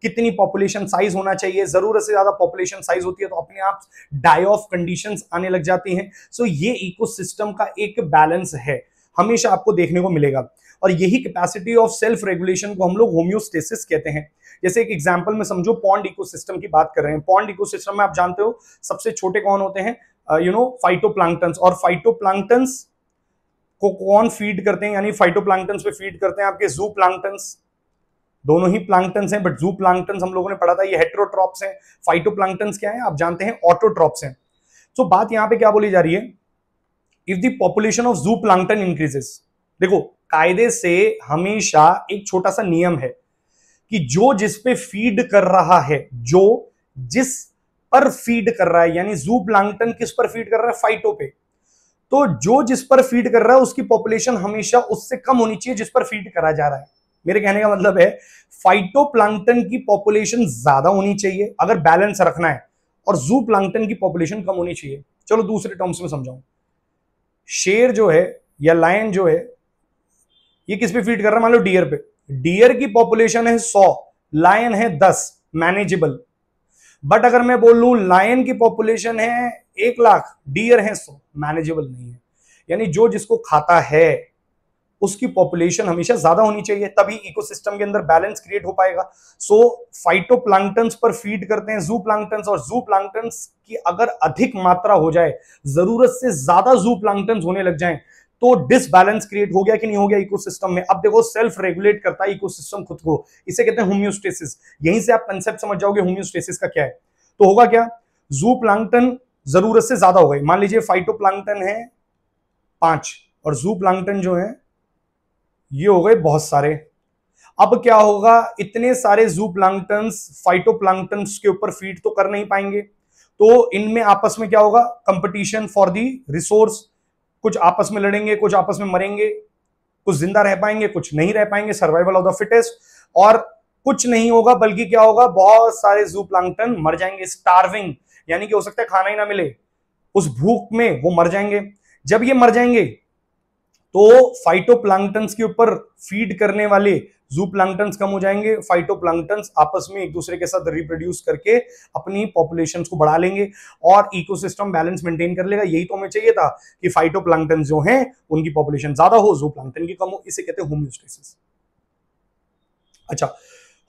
कितनी पॉपुलेशन साइज होना चाहिए जरूरत से ज्यादा पॉपुलेशन साइज होती है तो अपने आप डाई ऑफ कंडीशन आने लग जाती हैं सो so, ये इकोसिस्टम का एक बैलेंस है हमेशा आपको देखने को मिलेगा और यही कैपेसिटी ऑफ सेल्फ रेगुलेशन को हम लोग होम्योस्टेसिस कहते हैं जैसे एक एग्जाम्पल में समझो पॉन्ड इकोसिस्टम की बात कर रहे हैं पॉन्ड इकोसिस्टम में आप जानते हो सबसे छोटे कौन होते हैं यू नो फाइटो और फाइटो को कौन फीड करते हैं यानी फाइटो पे फीड करते हैं आपके जू दोनों ही प्लांटन्स हैं बट जू प्लांटन्स हम लोगों ने पढ़ा था ये हेट्रोट्रॉप्स हैं फाइटोप्लांटन्स क्या है आप जानते हैं ऑटोट्रॉप्स हैं तो so, बात यहां पे क्या बोली जा रही है if the population of zooplankton increases देखो कायदे से हमेशा एक छोटा सा नियम है कि जो जिस पे फीड कर रहा है जो जिस पर फीड कर रहा है यानी जू प्लांगटन किस पर फीड कर रहा है फाइटो पे तो जो जिस पर फीड कर रहा है उसकी पॉपुलेशन हमेशा उससे कम होनी चाहिए जिस पर फीड करा जा रहा है मेरे कहने का मतलब है फाइटो प्लांगटन की पॉपुलेशन ज्यादा होनी चाहिए अगर बैलेंस रखना है और जू प्लांगटन की पॉपुलेशन कम होनी चाहिए चलो दूसरे टर्म्स में समझाऊं शेर जो है या लायन जो है ये किस पे फीड कर रहा है मान लो डियर पे डियर की पॉपुलेशन है सौ लायन है दस मैनेजेबल बट अगर मैं बोलूं लायन की पॉपुलेशन है एक लाख डियर है सो मैनेजेबल नहीं है यानी जो जिसको खाता है उसकी पॉपुलेशन हमेशा ज्यादा होनी चाहिए तभी इकोसिस्टम के अंदर बैलेंस क्रिएट हो पाएगा सो फाइटो पर फीड करते हैं जू प्लांटन्स और जू प्लांटन्स की अगर अधिक मात्रा हो जाए जरूरत से ज्यादा जू प्लांटन्स होने लग जाए तो डिसबैलेंस क्रिएट हो गया कि नहीं हो गया इकोसिस्टम में अब देखो सेल्फ रेगुलेट करता है इकोसिस्टम खुद को इसे कहते हैं होम्योस्टेसिस यहीं से आप कंसेप्ट समझ जाओगे होम्योस्टेसिस का क्या है तो होगा क्या जू प्लांटन जरूरत से ज्यादा हो गई मान लीजिए फाइटो प्लांटन है पांच और जू प्लांटन जो है ये हो गए बहुत सारे अब क्या होगा इतने सारे जू प्लांटन्स फाइटो प्लांटन्स के ऊपर फीड तो कर नहीं पाएंगे तो इनमें आपस में क्या होगा कंपटीशन फॉर दी रिसोर्स कुछ आपस में लड़ेंगे कुछ आपस में मरेंगे कुछ जिंदा रह पाएंगे कुछ नहीं रह पाएंगे सर्वाइवल ऑफ द फिटेस्ट और कुछ नहीं होगा बल्कि क्या होगा बहुत सारे जू प्लांगटन मर जाएंगे स्टार्विंग यानी कि हो सकता है खाना ही ना मिले उस भूख में वो मर जाएंगे जब ये मर जाएंगे तो फाइटो के ऊपर फीड करने वाले जू प्लांटन्स कम हो जाएंगे फाइटो प्लांटन्स आपस में एक दूसरे के साथ रिप्रोड्यूस करके अपनी पॉपुलेशन को बढ़ा लेंगे और इकोसिस्टम बैलेंस मेंटेन कर लेगा यही तो हमें चाहिए था कि फाइटो प्लांटन जो है उनकी पॉपुलेशन ज्यादा हो जू प्लांगटन की कम हो इसे कहते हैं होम्योस्टेसिस अच्छा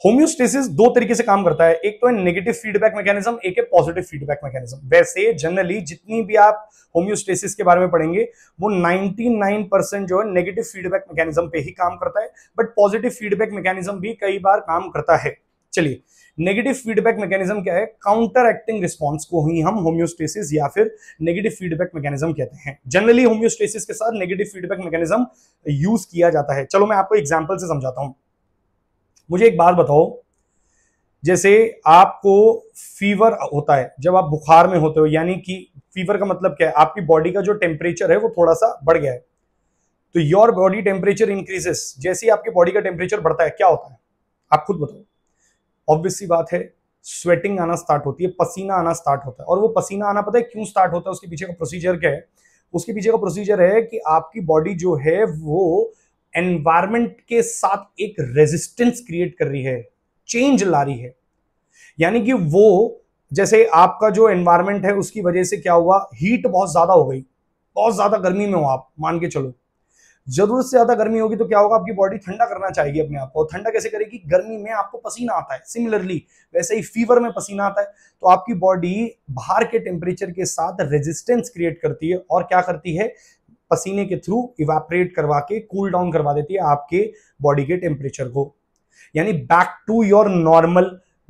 होम्योस्टेसिस दो तरीके से काम करता है एक तो है नेगेटिव फीडबैक मैकेनिज्म एक है पॉजिटिव फीडबैक मैकेनिज्म वैसे जनरली जितनी भी आप होम्योस्टेसिस के बारे में पढ़ेंगे वो 99 परसेंट जो है नेगेटिव फीडबैक मैकेनिज्म पे ही काम करता है बट पॉजिटिव फीडबैक मैकेनिज्म भी कई बार काम करता है चलिए नेगेटिव फीडबैक मैकेनिज्म क्या है काउंटर एक्टिंग रिस्पॉन्स को ही हम होम्योस्टेसिस या फिर नेगेटिव फीडबैक मैकेनिज्म कहते हैं जनरली होम्योस्टेसिस के साथ नेगेटिव फीडबैक मैकेनिज्म यूज किया जाता है चलो मैं आपको एग्जाम्पल से समझाता हूँ मुझे एक बात बताओ जैसे आपको फीवर होता है जब आप बुखार में होते हो यानी कि फीवर का मतलब क्या है आपकी बॉडी का जो टेम्परेचर है वो थोड़ा सा बढ़ गया है तो योर बॉडी टेम्परेचर इंक्रीजेस जैसे ही आपकी बॉडी का टेम्परेचर बढ़ता है क्या होता है आप खुद बताओ ऑब्वियसली बात है स्वेटिंग आना स्टार्ट होती है पसीना आना स्टार्ट होता है और वो पसीना आना पता है क्यों स्टार्ट होता है उसके पीछे का प्रोसीजर क्या है उसके पीछे का प्रोसीजर है कि आपकी बॉडी जो है वो एनवायरमेंट के साथ एक रेजिस्टेंस क्रिएट कर रही है चेंज ला रही है यानी कि वो जैसे आपका जो एनवायरमेंट है उसकी वजह से क्या हुआ हीट बहुत ज्यादा हो गई बहुत ज्यादा गर्मी में हो आप मान के चलो जरूरत से ज्यादा गर्मी होगी तो क्या होगा आपकी बॉडी ठंडा करना चाहेगी अपने आप को ठंडा कैसे करेगी गर्मी में आपको पसीना आता है सिमिलरली वैसे ही फीवर में पसीना आता है तो आपकी बॉडी बाहर के टेम्परेचर के साथ रेजिस्टेंस क्रिएट करती है और क्या करती है पसीने के थ्रू इवेपरेट करवा के कूल डाउन करवा देती है आपके बॉडी के टेम्परेचर को यानी बैक टू योर नॉर्मल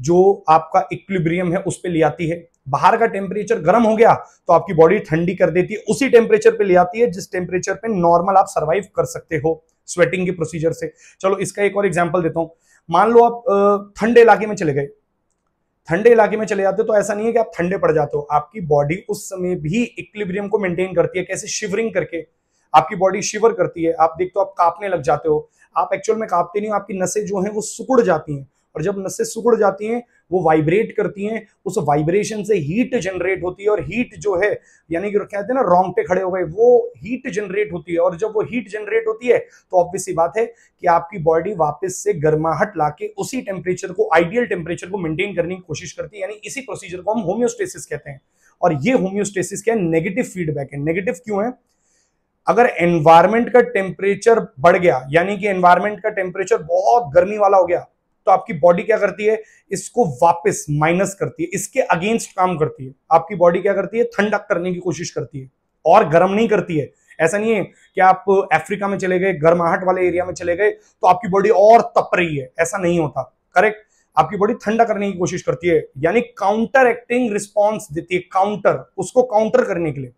जो आपका इक्विब्रियम है उस पर ले आती है बाहर का टेम्परेचर गर्म हो गया तो आपकी बॉडी ठंडी कर देती है उसी टेम्परेचर पे ले आती है जिस टेम्परेचर पे नॉर्मल आप सरवाइव कर सकते हो स्वेटिंग के प्रोसीजर से चलो इसका एक और एग्जाम्पल देता हूं मान लो आप ठंडे इलाके में चले गए ठंडे इलाके में चले जाते हो तो ऐसा नहीं है कि आप ठंडे पड़ जाते हो आपकी बॉडी उस समय भी इक्लिब्रियम को मेंटेन करती है कैसे शिवरिंग करके आपकी बॉडी शिवर करती है आप देखते हो आप कांपने लग जाते हो आप एक्चुअल में कांपते नहीं हो आपकी नसें जो हैं वो सुकुड़ जाती हैं और जब नसें सुकुड़ जाती हैं वो वाइब्रेट करती हैं उस वाइब्रेशन से हीट जनरेट होती है और हीट जो है यानी कि कहते हैं ना रोंगटे खड़े हो गए वो हीट जनरेट होती है और जब वो हीट जनरेट होती है तो ऑब्वियस ये बात है कि आपकी बॉडी वापस से गर्माहट लाके उसी टेम्परेचर को आइडियल टेम्परेचर को मेंटेन करने की कोशिश करती है यानी इसी प्रोसीजर को हम होम्योस्टेसिस कहते हैं और ये होम्योस्टेसिस क्या है नेगेटिव फीडबैक है नेगेटिव क्यों है अगर एनवायरमेंट का टेम्परेचर बढ़ गया यानी कि एनवायरमेंट का टेम्परेचर बहुत गर्मी वाला हो गया तो आपकी बॉडी क्या करती है इसको वापस माइनस करती है इसके अगेंस्ट काम करती है आपकी बॉडी क्या करती है ठंडा करने की कोशिश करती है और गर्म नहीं करती है ऐसा नहीं है कि आप अफ्रीका में चले गए गर्माहट वाले एरिया में चले गए तो आपकी बॉडी और तप रही है ऐसा नहीं होता करेक्ट आपकी बॉडी ठंडा करने की कोशिश करती है यानी काउंटर एक्टिंग रिस्पॉन्स देती है काउंटर उसको काउंटर करने के लिए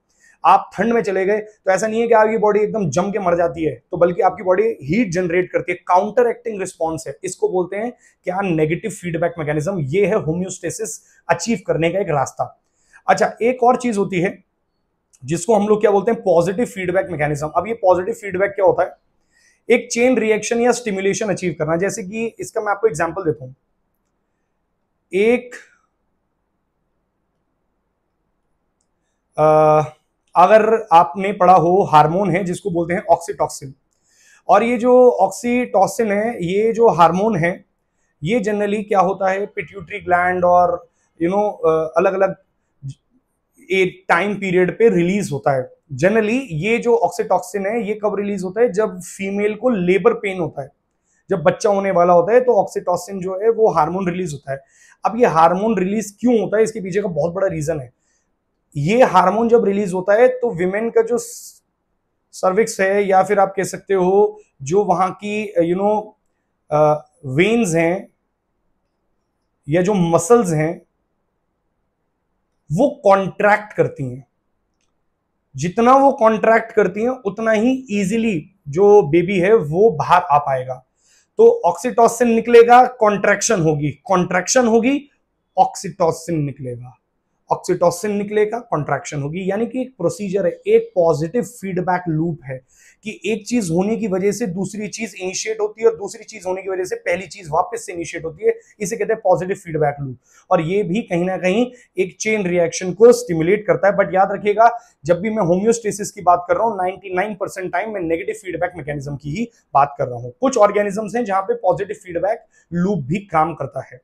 आप ठंड में चले गए तो ऐसा नहीं है कि आपकी बॉडी एकदम जम के मर जाती है तो बल्कि आपकी बॉडी हीट जनरेट करती है काउंटर एक्टिंग रिस्पॉन्स है इसको बोलते हैं क्या नेगेटिव फीडबैक मैकेनिज्म ये है होम्योस्टेसिस अचीव करने का एक रास्ता अच्छा एक और चीज होती है जिसको हम लोग क्या बोलते हैं पॉजिटिव फीडबैक मैकेनिज्म अब ये पॉजिटिव फीडबैक क्या होता है एक चेन रिएक्शन या स्टिमुलेशन अचीव करना जैसे कि इसका मैं आपको एग्जांपल देता हूं एक आ, अगर आपने पढ़ा हो हार्मोन है जिसको बोलते हैं ऑक्सीटॉक्सिन और ये जो ऑक्सीटॉक्सिन है ये जो हार्मोन है ये जनरली क्या होता है पिट्यूटरी ग्लैंड और यू you नो know, अलग अलग एक टाइम पीरियड पे रिलीज होता है जनरली ये जो ऑक्सीटॉक्सिन है ये कब रिलीज होता है जब फीमेल को लेबर पेन होता है जब बच्चा होने वाला होता है तो ऑक्सीटॉक्सिन जो है वो हार्मोन रिलीज होता है अब ये हार्मोन रिलीज क्यों होता है इसके पीछे का बहुत बड़ा रीजन है ये हार्मोन जब रिलीज होता है तो विमेन का जो सर्विक्स है या फिर आप कह सकते हो जो वहां की यू नो वेन्स हैं या जो मसल्स हैं वो कॉन्ट्रैक्ट करती हैं जितना वो कॉन्ट्रैक्ट करती हैं उतना ही इजीली जो बेबी है वो बाहर आ पाएगा तो ऑक्सीटोसिन निकलेगा कॉन्ट्रैक्शन होगी कॉन्ट्रैक्शन होगी ऑक्सीटोसिन निकलेगा ऑक्सीटोसिन निकलेगा कॉन्ट्रैक्शन होगी यानी कि एक प्रोसीजर है एक पॉजिटिव फीडबैक लूप है कि एक चीज होने की वजह से दूसरी चीज इनिशिएट होती है और दूसरी चीज होने की वजह से पहली चीज वापस से इनिशिएट होती है इसे कहते हैं पॉजिटिव फीडबैक लूप और ये भी कहीं ना कहीं एक चेन रिएक्शन को स्टिमुलेट करता है बट याद रखिएगा जब भी मैं होम्योस्टेसिस की बात कर रहा हूँ नाइनटी टाइम मैं नेगेटिव फीडबैक मैकेनिज्म की ही बात कर रहा हूँ कुछ ऑर्गेनिजम्स हैं जहां पर पॉजिटिव फीडबैक लूप भी काम करता है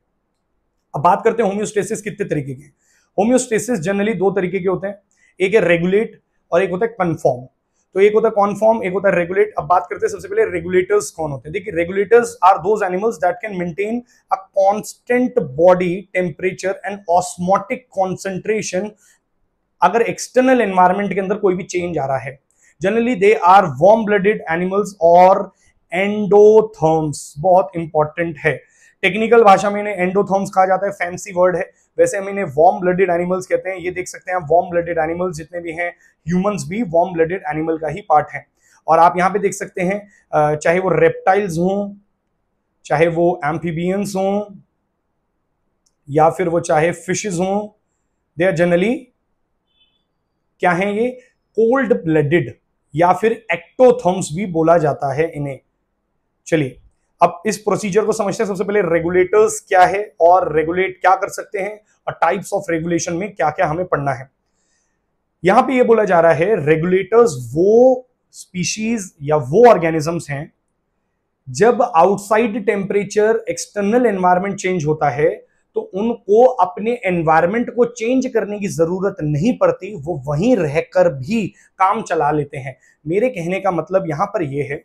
अब बात करते हैं होम्योस्टेसिस कितने तरीके की होम्योस्टेसिस जनरली दो तरीके के होते हैं एक है रेगुलेट और एक होता है कन्फॉर्म तो एक होता है कॉन्फॉर्म एक होता है रेगुलेट अब बात करते हैं सबसे पहले रेगुलेटर्स कौन होते हैं देखिए regulators are those animals that can maintain a constant body temperature and osmotic concentration अगर एक्सटर्नल एनवायरमेंट के अंदर कोई भी चेंज आ रहा है generally they are warm blooded animals और एंडोथर्म्स बहुत इंपॉर्टेंट है टेक्निकल भाषा में इन्हें एंडोथर्म्स कहा जाता है फैंसी वर्ड है वैसे हम इन्हें वार्म ब्लडेड एनिमल्स कहते हैं ये देख सकते हैं वार्म ब्लडेड एनिमल्स जितने भी हैं ह्यूमंस भी वार्म ब्लडेड एनिमल का ही पार्ट है और आप यहाँ पे देख सकते हैं चाहे वो रेप्टाइल्स हों चाहे वो एम्फीबियंस हों या फिर वो चाहे फिशेज हों दे आर जनरली क्या है ये कोल्ड ब्लडेड या फिर एक्टोथम्स भी बोला जाता है इन्हें चलिए अब इस प्रोसीजर को समझते हैं सबसे पहले रेगुलेटर्स क्या है और रेगुलेट क्या कर सकते हैं और टाइप्स ऑफ रेगुलेशन में क्या क्या हमें पढ़ना है यहां पे ये बोला जा रहा है रेगुलेटर्स वो स्पीशीज या वो ऑर्गेनिजम्स हैं जब outside temperature external environment change होता है तो उनको अपने एनवायरमेंट को चेंज करने की जरूरत नहीं पड़ती वो वहीं रहकर भी काम चला लेते हैं मेरे कहने का मतलब यहां पर यह है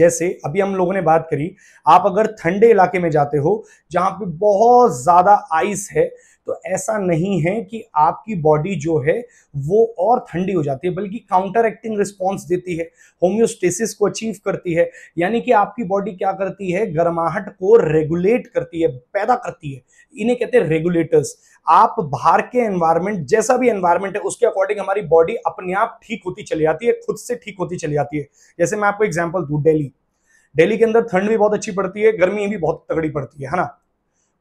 जैसे अभी हम लोगों ने बात करी आप अगर ठंडे इलाके में जाते हो जहां पे बहुत ज़्यादा आइस है तो ऐसा नहीं है कि आपकी बॉडी जो है वो और ठंडी हो जाती है बल्कि काउंटर एक्टिंग रिस्पॉन्स देती है होम्योस्टेसिस को अचीव करती है यानी कि आपकी बॉडी क्या करती है गर्माहट को रेगुलेट करती है पैदा करती है इन्हें कहते हैं रेगुलेटर्स आप बाहर के एनवायरमेंट जैसा भी एनवायरमेंट है उसके अकॉर्डिंग हमारी बॉडी अपने आप ठीक होती चली जाती है खुद से ठीक होती चली जाती है जैसे मैं आपको एग्जाम्पल दू डेली डेली के अंदर ठंड भी बहुत अच्छी पड़ती है गर्मी भी बहुत तगड़ी पड़ती है है ना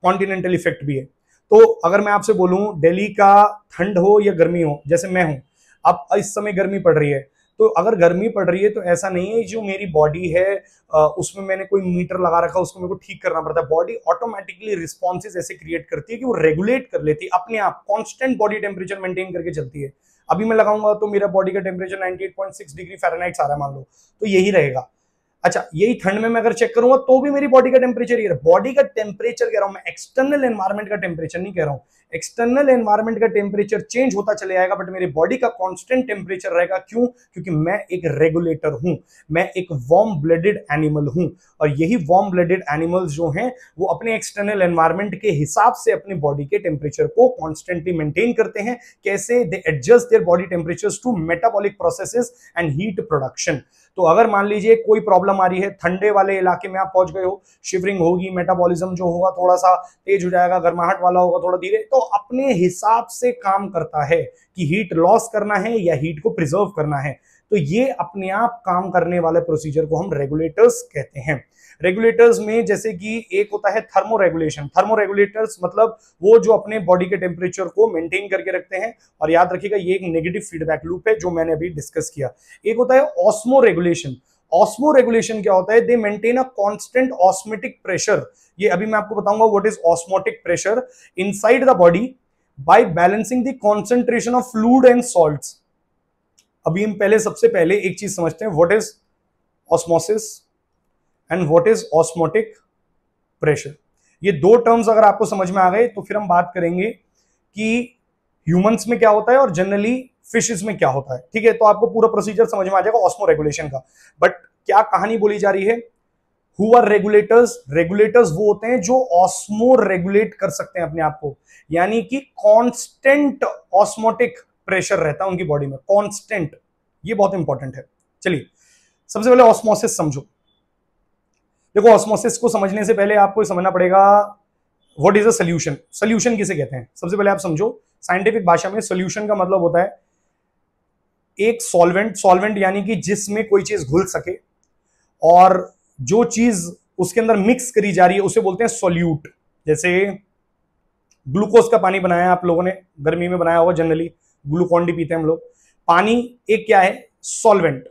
कॉन्टिनेंटल इफेक्ट भी है तो अगर मैं आपसे बोलूं दिल्ली का ठंड हो या गर्मी हो जैसे मैं हूं अब इस समय गर्मी पड़ रही है तो अगर गर्मी पड़ रही है तो ऐसा नहीं है जो मेरी बॉडी है उसमें मैंने कोई मीटर लगा रखा उसको मेरे को ठीक करना पड़ता है बॉडी ऑटोमेटिकली रिस्पॉन्सेज ऐसे क्रिएट करती है कि वो रेगुलेट कर लेती है अपने आप कॉन्स्टेंट बॉडी टेम्परेचर मेंटेन करके चलती है अभी मैं लगाऊंगा तो मेरा बॉडी का टेम्परेचर 98.6 डिग्री फारेनहाइट आ रहा है मान लो तो यही रहेगा अच्छा यही ठंड में मैं अगर चेक करूंगा तो भी मेरी बॉडी का टेम्परेचर ये बॉडी का टेम्परेचर कह रहा हूं मैं एक्सटर्नल एनवायरमेंट का टेम्परेचर नहीं कह रहा हूं एक्सटर्नल एनवायरमेंट का टेम्परेचर चेंज होता चले जाएगा बट मेरी बॉडी का कांस्टेंट टेम्परेचर रहेगा क्यों क्योंकि मैं एक रेगुलेटर हूं मैं एक वार्म ब्लडेड एनिमल हूं और यही वार्म ब्लडेड एनिमल्स जो हैं वो अपने एक्सटर्नल एनवायरमेंट के हिसाब से अपनी बॉडी के टेम्परेचर को कॉन्स्टेंटली मेंटेन करते हैं कैसे they adjust their body temperature to metabolic processes and heat production तो अगर मान लीजिए कोई प्रॉब्लम आ रही है ठंडे वाले इलाके में आप पहुंच गए हो शिवरिंग होगी मेटाबॉलिज्म जो होगा थोड़ा सा तेज हो जाएगा गर्माहट वाला होगा थोड़ा धीरे तो अपने हिसाब से काम करता है कि हीट लॉस करना है या हीट को प्रिजर्व करना है तो ये अपने आप काम करने वाले प्रोसीजर को हम रेगुलेटर्स कहते हैं रेगुलेटर्स में जैसे कि एक होता है थर्मो रेगुलेशन थर्मो रेगुलेटर्स मतलब वो जो अपने बॉडी के टेम्परेचर को मेंटेन करके रखते हैं और याद रखिएगा ये एक नेगेटिव फीडबैक लूप है जो मैंने अभी डिस्कस किया एक होता है ऑस्मो रेगुलेशन ऑस्मो रेगुलेशन क्या होता है they maintain a constant osmotic pressure ये अभी मैं आपको बताऊंगा what is osmotic pressure inside the body by balancing the concentration of fluid and salt अभी हम पहले सबसे पहले एक चीज समझते हैं what is osmosis and what is osmotic pressure ये दो टर्म्स अगर आपको समझ में आ गए तो फिर हम बात करेंगे कि ह्यूमंस में क्या होता है और जनरली फिशेस में क्या होता है ठीक है तो आपको पूरा प्रोसीजर समझ में आ जाएगा ऑस्मो रेगुलेशन का बट क्या कहानी बोली जा रही है हु आर रेगुलेटर्स रेगुलेटर्स वो होते हैं जो ऑस्मो रेगुलेट कर सकते हैं अपने आप को यानी कि कॉन्स्टेंट ऑस्मोटिक प्रेशर रहता है उनकी बॉडी में कॉन्स्टेंट ये बहुत इंपॉर्टेंट है चलिए सबसे पहले ऑस्मोसिस समझो देखो ऑस्मोसिस को समझने से पहले आपको समझना पड़ेगा what is a solution solution किसे कहते हैं सबसे पहले आप समझो साइंटिफिक भाषा में सोल्यूशन का मतलब होता है एक सॉल्वेंट सॉल्वेंट यानी कि जिसमें कोई चीज घुल सके और जो चीज उसके अंदर मिक्स करी जा रही है उसे बोलते हैं सोल्यूट जैसे ग्लूकोज का पानी बनाया आप लोगों ने गर्मी में बनाया होगा जनरली ग्लूकॉन्डी पीते हैं हम लोग पानी एक क्या है सॉल्वेंट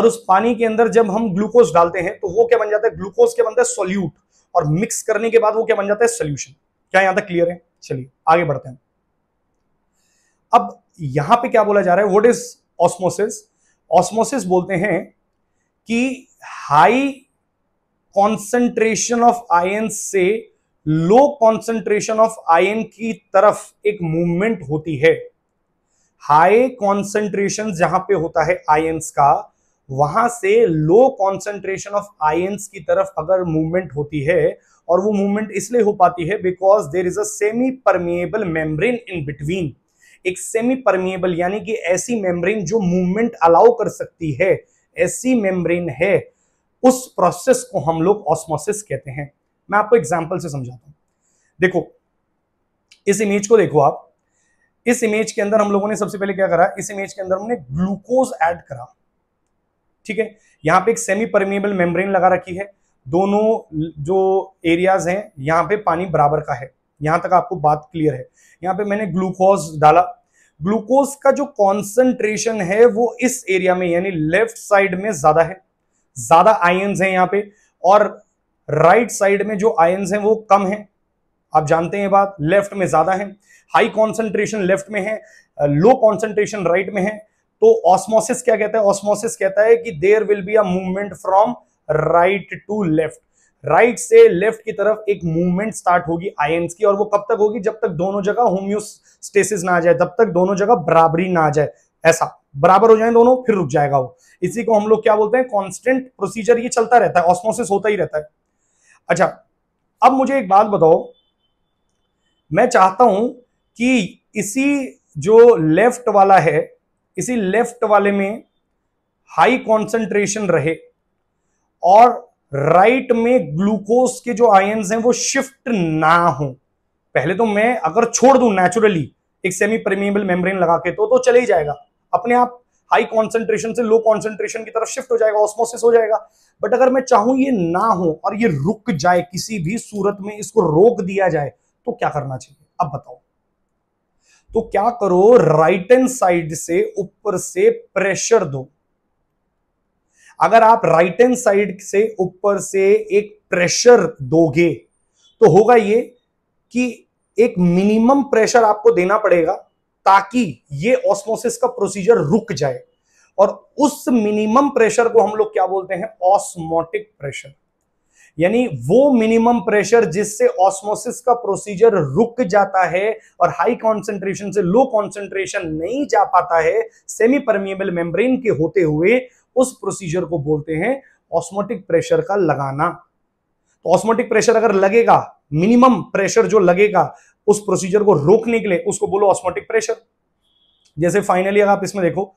और उस पानी के अंदर जब हम ग्लूकोज डालते हैं तो वो क्या बन जाता है ग्लूकोज क्या बनता है सोल्यूट और मिक्स करने के बाद वो क्या बन जाता है सोल्यूशन क्या यहां तक क्लियर है चलिए आगे बढ़ते हैं अब यहां पे क्या बोला जा रहा है व्हाट इज ऑस्मोसिस ऑस्मोसिस बोलते हैं कि हाई कॉन्सेंट्रेशन ऑफ आयन से लो कॉन्सेंट्रेशन ऑफ आयन की तरफ एक मूवमेंट होती है हाई कॉन्सेंट्रेशन जहां पे होता है आयन्स का वहां से लो कॉन्सेंट्रेशन ऑफ आयंस की तरफ अगर मूवमेंट होती है और वो मूवमेंट इसलिए हो पाती है because there is a semi permeable membrane in between एक सेमी परमिएबल यानी कि ऐसी मेम्ब्रेन जो मूवमेंट अलाउ कर सकती है ऐसी मेम्ब्रेन है उस प्रोसेस को हम लोग ऑस्मोसिस कहते हैं मैं आपको एग्जाम्पल से समझाता हूं देखो इस इमेज को देखो आप इस इमेज के अंदर हम लोगों ने सबसे पहले क्या करा इस इमेज के अंदर हमने ग्लूकोज ऐड करा ठीक है यहाँ पे एक सेमी परमिएबल मेम्ब्रेन लगा रखी है दोनों जो एरियाज हैं यहाँ पे पानी बराबर का है यहाँ तक आपको बात क्लियर है यहाँ पे मैंने ग्लूकोज डाला ग्लूकोज का जो कॉन्सेंट्रेशन है वो इस एरिया में यानी लेफ्ट साइड में ज्यादा है ज्यादा आयन्स हैं यहाँ पे और राइट right साइड में जो आयन्स हैं वो कम है आप जानते हैं बात लेफ्ट में ज्यादा है हाई कॉन्सेंट्रेशन लेफ्ट में है लो कॉन्सेंट्रेशन राइट में है तो ऑस्मोसिस क्या कहता है ऑस्मोसिस कहता है कि there will be a movement from right to left right से लेफ्ट की तरफ एक मूवमेंट स्टार्ट होगी आयंस की और वो कब तक होगी जब तक दोनों जगह होम्योस्टेसिस ना आ जाए तब तक दोनों जगह बराबरी ना आ जाए ऐसा बराबर हो जाए दोनों फिर रुक जाएगा वो इसी को हम लोग क्या बोलते हैं कॉन्स्टेंट प्रोसीजर ये चलता रहता है ऑस्मोसिस होता ही रहता है अच्छा अब मुझे एक बात बताओ मैं चाहता हूं कि इसी जो लेफ्ट वाला है इसी लेफ्ट वाले में हाई कॉन्सेंट्रेशन रहे और राइट में ग्लूकोज के जो आयन हैं वो शिफ्ट ना हो पहले तो मैं अगर छोड़ दू नेचुरली एक सेमी परमिएबल मेम्ब्रेन लगा के तो तो चले ही जाएगा अपने आप हाई कॉन्सेंट्रेशन से लो कॉन्सेंट्रेशन की तरफ शिफ्ट हो जाएगा ऑस्मोसिस हो जाएगा बट अगर मैं चाहूं ये ना हो और ये रुक जाए किसी भी सूरत में इसको रोक दिया जाए तो क्या करना चाहिए अब बताओ तो क्या करो राइट एंड साइड से ऊपर से प्रेशर दो अगर आप राइट एंड साइड से ऊपर से एक प्रेशर दोगे तो होगा ये कि एक मिनिमम प्रेशर आपको देना पड़ेगा ताकि ये ऑस्मोसिस का प्रोसीजर रुक जाए और उस मिनिमम प्रेशर को हम लोग क्या बोलते हैं ऑस्मोटिक प्रेशर यानी वो मिनिमम प्रेशर जिससे ऑस्मोसिस का प्रोसीजर रुक जाता है और हाई कॉन्सेंट्रेशन से लो कॉन्सेंट्रेशन नहीं जा पाता है सेमी परमिएबल मेम्ब्रेन के होते हुए उस प्रोसीजर को बोलते हैं ऑस्मोटिक प्रेशर का लगाना तो ऑस्मोटिक प्रेशर अगर लगेगा मिनिमम प्रेशर जो लगेगा उस प्रोसीजर को रोकने के लिए उसको बोलो ऑस्मोटिक प्रेशर जैसे फाइनली अगर आप इसमें देखो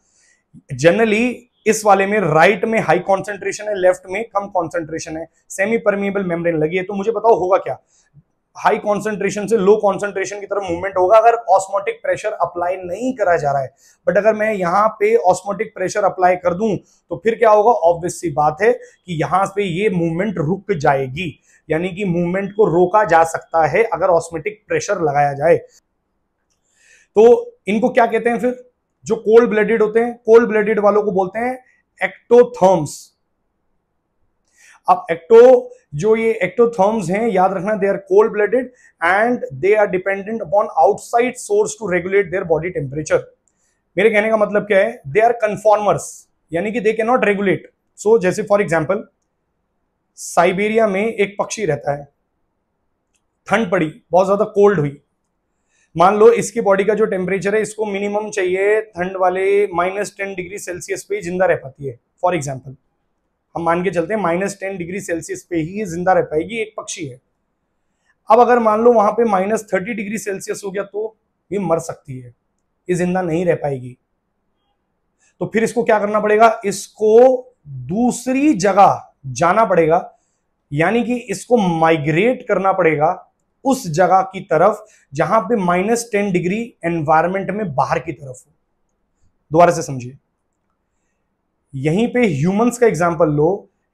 जनरली इस वाले में राइट में हाई कॉन्सेंट्रेशन है लेफ्ट में कम कॉन्सेंट्रेशन है सेमी परमिएबल मेम्रेन लगी है तो मुझे बताओ होगा क्या हाई कॉन्सेंट्रेशन से लो कॉन्सेंट्रेशन की तरफ मूवमेंट होगा अगर ऑस्मोटिक प्रेशर अप्लाई नहीं करा जा रहा है बट अगर मैं यहाँ पे ऑस्मोटिक प्रेशर अप्लाई कर दूं तो फिर क्या होगा ऑब्वियस सी बात है कि यहां पे ये मूवमेंट रुक जाएगी यानी कि मूवमेंट को रोका जा सकता है अगर ऑस्मेटिक प्रेशर लगाया जाए तो इनको क्या कहते हैं फिर जो कोल्ड ब्लडेड होते हैं कोल्ड ब्लडेड वालों को बोलते हैं एक्टोथर्म्स अब एक्टो जो ये एक्टोथर्म्स हैं याद रखना they are cold blooded and they are dependent upon outside source to regulate their body temperature मेरे कहने का मतलब क्या है दे आर कन्फॉर्मर्स यानी कि दे के नॉट रेगुलेट सो जैसे फॉर एग्जाम्पल साइबेरिया में एक पक्षी रहता है ठंड पड़ी बहुत ज्यादा कोल्ड हुई मान लो इसकी बॉडी का जो टेम्परेचर है इसको मिनिमम चाहिए ठंड वाले माइनस टेन डिग्री सेल्सियस पे जिंदा रह पाती है फॉर एग्जाम्पल हम मान के चलते हैं माइनस टेन डिग्री सेल्सियस पे ही जिंदा रह पाएगी एक पक्षी है अब अगर मान लो वहां पे माइनस थर्टी डिग्री सेल्सियस हो गया तो ये मर सकती है ये जिंदा नहीं रह पाएगी तो फिर इसको क्या करना पड़ेगा इसको दूसरी जगह जाना पड़ेगा यानी कि इसको माइग्रेट करना पड़ेगा उस जगह की तरफ जहां पे माइनस टेन डिग्री एनवायरमेंट में बाहर की तरफ हो दोबारा से समझिए यहीं पे ह्यूमंस का एग्जाम्पल लो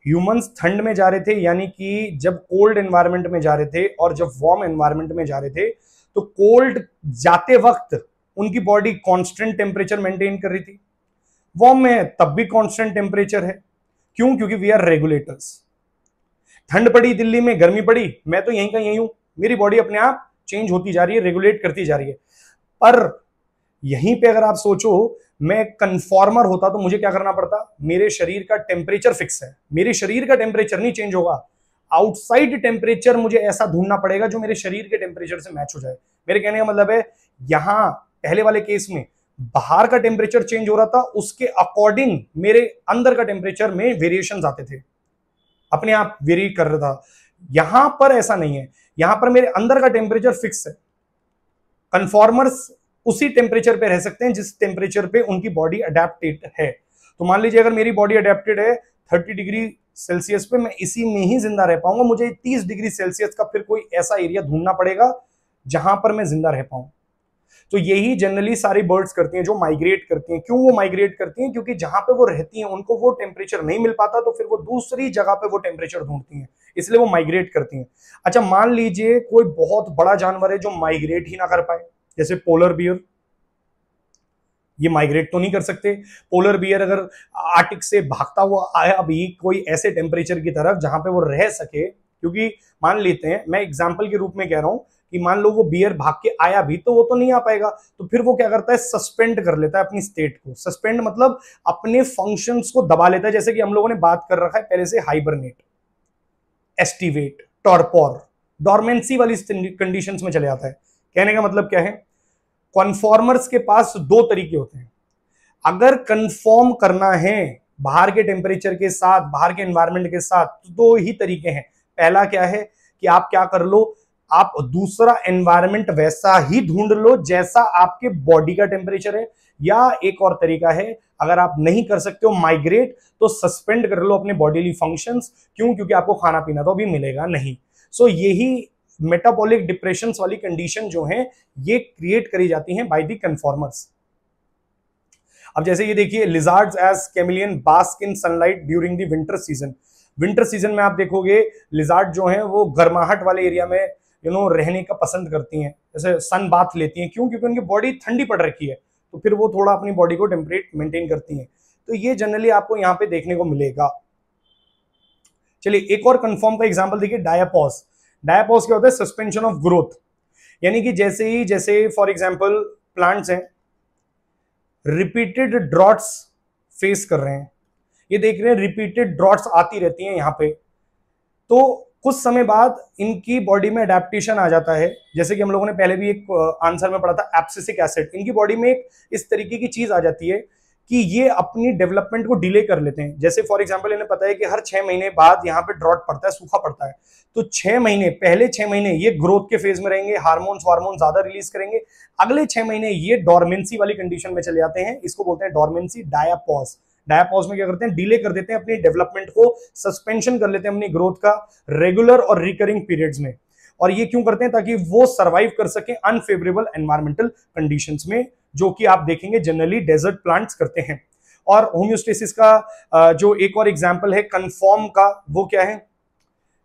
ह्यूमंस ठंड में जा रहे थे यानी कि जब कोल्ड एनवायरमेंट में जा रहे थे और जब वार्म एनवायरमेंट में जा रहे थे तो कोल्ड जाते वक्त उनकी बॉडी कांस्टेंट टेम्परेचर मेंटेन कर रही थी वार्म में तब भी कांस्टेंट टेम्परेचर है क्यों क्योंकि वी आर रेगुलेटर्स ठंड पड़ी दिल्ली में गर्मी पड़ी मैं तो यहीं का यहीं हूं मेरी बॉडी अपने आप चेंज होती जा रही है रेगुलेट करती जा रही है पर यहीं पे अगर आप सोचो मैं कन्फॉर्मर होता तो मुझे क्या करना पड़ता मेरे शरीर का टेम्परेचर फिक्स है मेरे शरीर का टेम्परेचर नहीं चेंज होगा आउटसाइड टेम्परेचर मुझे ऐसा ढूंढना पड़ेगा जो मेरे शरीर के टेम्परेचर से मैच हो जाए मेरे कहने का मतलब है यहां पहले वाले केस में बाहर का टेम्परेचर चेंज हो रहा था उसके अकॉर्डिंग मेरे अंदर का टेम्परेचर में वेरिएशन आते थे अपने आप वेरी कर रहा था यहां पर ऐसा नहीं है यहां पर मेरे अंदर का टेम्परेचर फिक्स है कन्फॉर्मर्स उसी टेम्परेचर पे रह सकते हैं जिस टेम्परेचर पे उनकी बॉडी अडेप्टेड है तो मान लीजिए अगर मेरी बॉडी अडेप्टेड है थर्टी डिग्री सेल्सियस पे मैं इसी में ही जिंदा रह पाऊंगा मुझे तीस डिग्री सेल्सियस का फिर कोई ऐसा एरिया ढूंढना पड़ेगा जहां पर मैं जिंदा रह पाऊं तो यही जनरली सारी बर्ड्स करती हैं जो माइग्रेट करती हैं क्यों वो माइग्रेट करती हैं क्योंकि जहां पे वो रहती हैं उनको वो टेम्परेचर नहीं मिल पाता तो फिर वो दूसरी जगह पे वो टेम्परेचर ढूंढती हैं इसलिए वो माइग्रेट करती हैं अच्छा मान लीजिए कोई बहुत बड़ा जानवर है जो माइग्रेट ही ना कर पाए जैसे पोलर बियर ये माइग्रेट तो नहीं कर सकते पोलर बियर अगर आर्टिक से भागता हुआ आया अभी कोई ऐसे टेम्परेचर की तरफ जहां पे वो रह सके क्योंकि मान लेते हैं मैं एग्जाम्पल के रूप में कह रहा हूं कि मान लो वो बियर भाग के आया भी तो वो तो नहीं आ पाएगा तो फिर वो क्या करता है सस्पेंड कर लेता है अपनी स्टेट को सस्पेंड मतलब अपने फंक्शंस को दबा लेता है जैसे कि हम लोगों ने बात कर रखा है पहले से हाइबरनेट एस्टिवेट टॉर्पोर डॉर्मेंसी वाली कंडीशन में चले जाता है कहने का मतलब क्या है कॉन्फॉर्मर्स के पास दो तरीके होते हैं अगर कन्फॉर्म करना है बाहर के टेम्परेचर के साथ बाहर के एनवायरमेंट के साथ तो दो ही तरीके हैं पहला क्या है कि आप क्या कर लो आप दूसरा एनवायरमेंट वैसा ही ढूंढ लो जैसा आपके बॉडी का टेम्परेचर है या एक और तरीका है अगर आप नहीं कर सकते हो माइग्रेट तो सस्पेंड कर लो अपने बॉडीली फंक्शंस क्यों क्योंकि आपको खाना पीना तो अभी मिलेगा नहीं सो so, यही मेटाबॉलिक डिप्रेशन वाली कंडीशन जो है ये क्रिएट करी जाती है बाई दी कन्फॉर्मर्स अब जैसे ये देखिए lizard as chameleon bask in sunlight during the winter season winter season में आप देखोगे लिजार्ड जो है वो गर्माहट वाले एरिया में यू नो रहने का पसंद करती हैं जैसे सन बाथ लेती हैं क्यों क्योंकि उनकी बॉडी ठंडी पड़ रखी है तो फिर वो थोड़ा अपनी बॉडी को टेम्परेट मेंटेन करती हैं तो ये जनरली आपको यहाँ पे देखने को मिलेगा चलिए एक और कंफर्म का एग्जाम्पल देखिए डायापोस डायापोस क्या होता है सस्पेंशन ऑफ ग्रोथ यानी कि जैसे ही जैसे फॉर एग्जाम्पल प्लांट्स हैं रिपीटेड ड्रॉट्स फेस कर रहे हैं ये देख रहे हैं रिपीटेड ड्रॉट्स आती रहती हैं यहाँ पे तो कुछ समय बाद इनकी बॉडी में अडेप्टेशन आ जाता है जैसे कि हम लोगों ने पहले भी एक आंसर में पढ़ा था एप्सिसिक एसिड इनकी बॉडी में एक इस तरीके की चीज़ आ जाती है कि ये अपनी डेवलपमेंट को डिले कर लेते हैं जैसे फॉर एग्जाम्पल इन्हें पता है कि हर छह महीने बाद यहाँ पे ड्रॉट पड़ता है सूखा पड़ता है तो छह महीने पहले छह महीने ये ग्रोथ के फेज में रहेंगे हार्मोन्स वार्मोन ज़्यादा रिलीज करेंगे अगले छह महीने ये डॉर्मेंसी वाली कंडीशन में चले जाते हैं इसको बोलते हैं डॉर्मेंसी डायापॉज डायापॉज में क्या करते हैं डिले कर देते हैं अपनी डेवलपमेंट को सस्पेंशन कर लेते हैं अपनी ग्रोथ का रेगुलर और रिकरिंग पीरियड्स में और ये क्यों करते हैं ताकि वो सर्वाइव कर सके अनफेवरेबल एनवायरमेंटल कंडीशन में जो कि आप देखेंगे जनरली डेजर्ट प्लांट्स करते हैं और होम्योस्टेसिस का जो एक और एग्जाम्पल है कन्फॉर्म का वो क्या है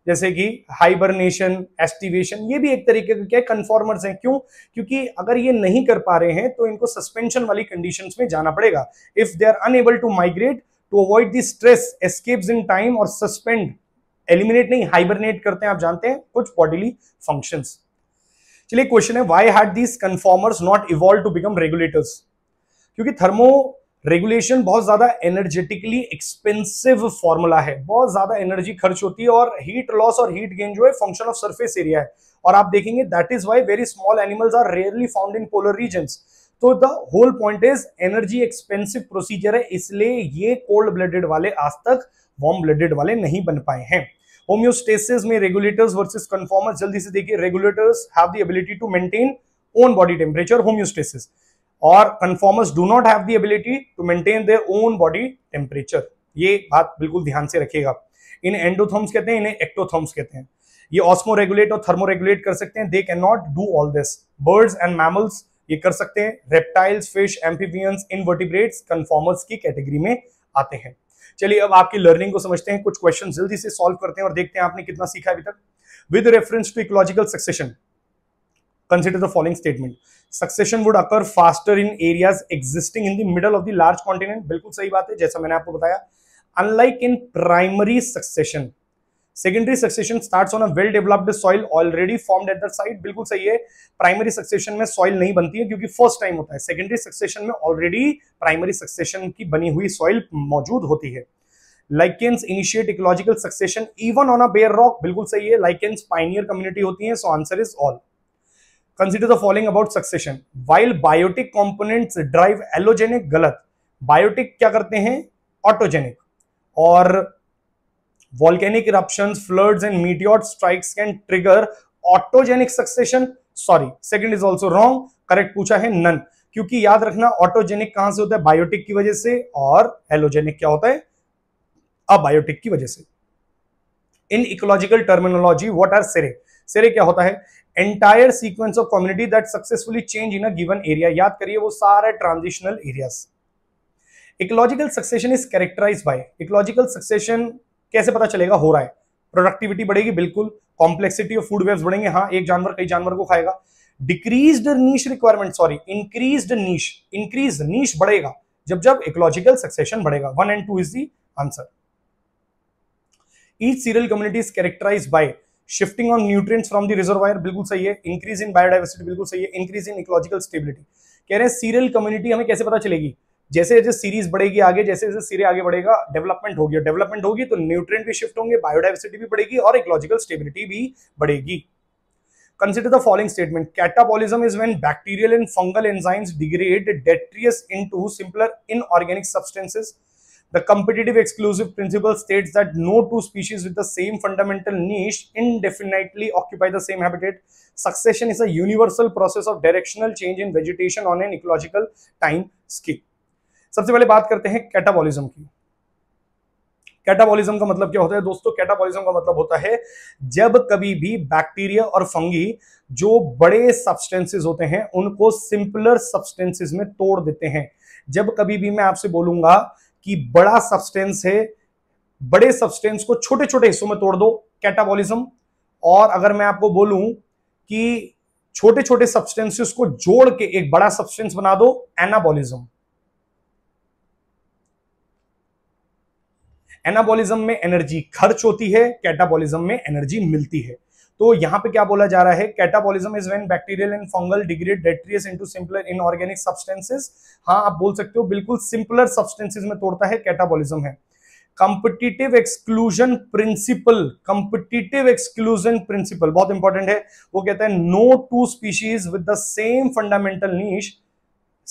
जैसे कि हाइबरनेशन एस्टिवेशन ये भी एक तरीके का क्या है कन्फॉर्मर्स हैं क्यों क्योंकि अगर ये नहीं कर पा रहे हैं तो इनको सस्पेंशन वाली कंडीशन में जाना पड़ेगा if they are unable to migrate to avoid the stress escape in time और सस्पेंड एलिमिनेट नहीं हाइबरनेट करते हैं आप जानते हैं कुछ बॉडीली फंक्शन चलिए क्वेश्चन है why had these conformers not evolve to become regulators क्योंकि थर्मो रेगुलेशन बहुत ज्यादा एनर्जेटिकली एक्सपेंसिव फॉर्मूला है बहुत ज्यादा एनर्जी खर्च होती है और हीट लॉस और हीट गेन जो है फंक्शन ऑफ सरफेस एरिया है और आप देखेंगे that is why very small animals are rarely found in polar region तो the whole point is energy expensive procedure है इसलिए ये कोल्ड ब्लडेड वाले आज तक वार्म ब्लडेड वाले नहीं बन पाए हैं होम्योस्टेसिस में रेगुलेटर्स वर्सेस कन्फॉर्मर्स जल्दी से देखिए regulators have the ability to maintain own body temperature homeostasis और conformers do not have ability to maintain their own body temperature ये बात बिल्कुल ध्यान से रखिएगा इन एंडोथर्म्स कहते हैं इन्हें एक्टोथर्म्स कहते हैं ये ऑस्मो रेगुलेट और थर्मो रेगुलेट कर सकते हैं they can not do all this birds and mammals ये कर सकते हैं reptiles fish amphibians invertebrates conformers की कैटेगरी में आते हैं चलिए अब आपकी लर्निंग को समझते हैं कुछ क्वेश्चन जल्दी से सॉल्व करते हैं और देखते हैं आपने कितना सीखा अभी तक with reference to ecological succession Consider the following statement. Succession would occur faster in areas existing in the middle of the large continent. बिल्कुल सही बात है जैसा मैंने आपको बताया unlike in primary succession secondary succession start on a well developed soil already formed at the site बिल्कुल सही है प्राइमरी सक्सेशन में सॉइल नहीं बनती है क्योंकि फर्स्ट टाइम होता है सेकेंडरी सक्सेशन में ऑलरेडी प्राइमरी सक्सेशन की बनी हुई सॉइल मौजूद होती है lichens initiate ecological succession even on a bare rock बिल्कुल सही है लाइकेंस पाइनियर कम्युनिटी होती है so answer is all consider the following about succession while biotic component drive allogenic गलत बायोटिक क्या करते हैं ऑटोजेनिक और volcanic eruption flood and meteor strikes can trigger autogenic succession sorry second is also wrong correct पूछा है none क्योंकि याद रखना ऑटोजेनिक कहां से होता है बायोटिक की वजह से और एलोजेनिक क्या होता है अबायोटिक की वजह से in ecological terminology what are seres seres क्या होता है entire sequence of community that successfully change in a given area याद करिए वो सारे transitional areas ecological succession is characterize by ecological succession कैसे पता चलेगा हो रहा है प्रोडक्टिविटी बढ़ेगी बिल्कुल कॉम्प्लेक्सिटी ऑफ फूड वेव्स बढ़ेंगे हाँ एक जानवर कई जानवर को खाएगा decrease niche requirement sorry increase niche increase niche बढ़ेगा जब जब इकोलॉजिकल सक्सेशन बढ़ेगा one and two is the answer each serial community is characterize by shifting on nutrients from the reservoir बिल्कुल सही है इंक्रीज इन बायोडाइवर्सिटी बिल्कुल सही है इंक्रीज इन इकोलॉजिकल स्टेबिलिटी कह रहे हैं सीरियल कम्युनिटी हमें कैसे पता चलेगी जैसे जैसे सीरीज बढ़ेगी आगे जैसे जैसे सीरे आगे बढ़ेगा डेवलपमेंट होगी और डेवलपमेंट होगी तो न्यूट्रिएंट भी शिफ्ट होंगे बायोडाइवर्सिटी भी बढ़ेगी और इकोलॉजिकल स्टेबिलिटी भी बढ़ेगी consider the following statement Catabolism is when bacterial and fungal enzymes degrade detritus into simpler inorganic substances The competitive exclusive principle states that no two species with the same fundamental niche indefinitely occupy the same habitat. Succession is a universal process of directional change in vegetation on an ecological time scale. सबसे पहले बात करते हैं catabolism की catabolism का मतलब क्या होता है दोस्तों कैटाबॉलिज्म का मतलब होता है जब कभी भी बैक्टीरिया और फंगी जो बड़े सब्सटेंसेस होते हैं उनको सिंपलर सब्सटेंसेस में तोड़ देते हैं जब कभी भी मैं आपसे बोलूंगा कि बड़ा सब्सटेंस है बड़े सब्सटेंस को छोटे छोटे हिस्सों में तोड़ दो कैटाबॉलिज्म और अगर मैं आपको बोलूं कि छोटे छोटे सब्सटेंसेस को जोड़ के एक बड़ा सब्सटेंस बना दो एनाबॉलिज्म एनाबॉलिज्म में एनर्जी खर्च होती है कैटाबॉलिज्म में एनर्जी मिलती है तो यहाँ पे क्या बोला जा रहा है catabolism is when bacterial and fungal degrade detritus into simpler inorganic substances हाँ आप बोल सकते हो बिल्कुल सिंपलर सब्सटेंसेस में तोड़ता है कैटाबोलिज्म है competitive exclusion principle competitive exclusion principle बहुत इंपॉर्टेंट है वो कहता है no two species with the same fundamental niche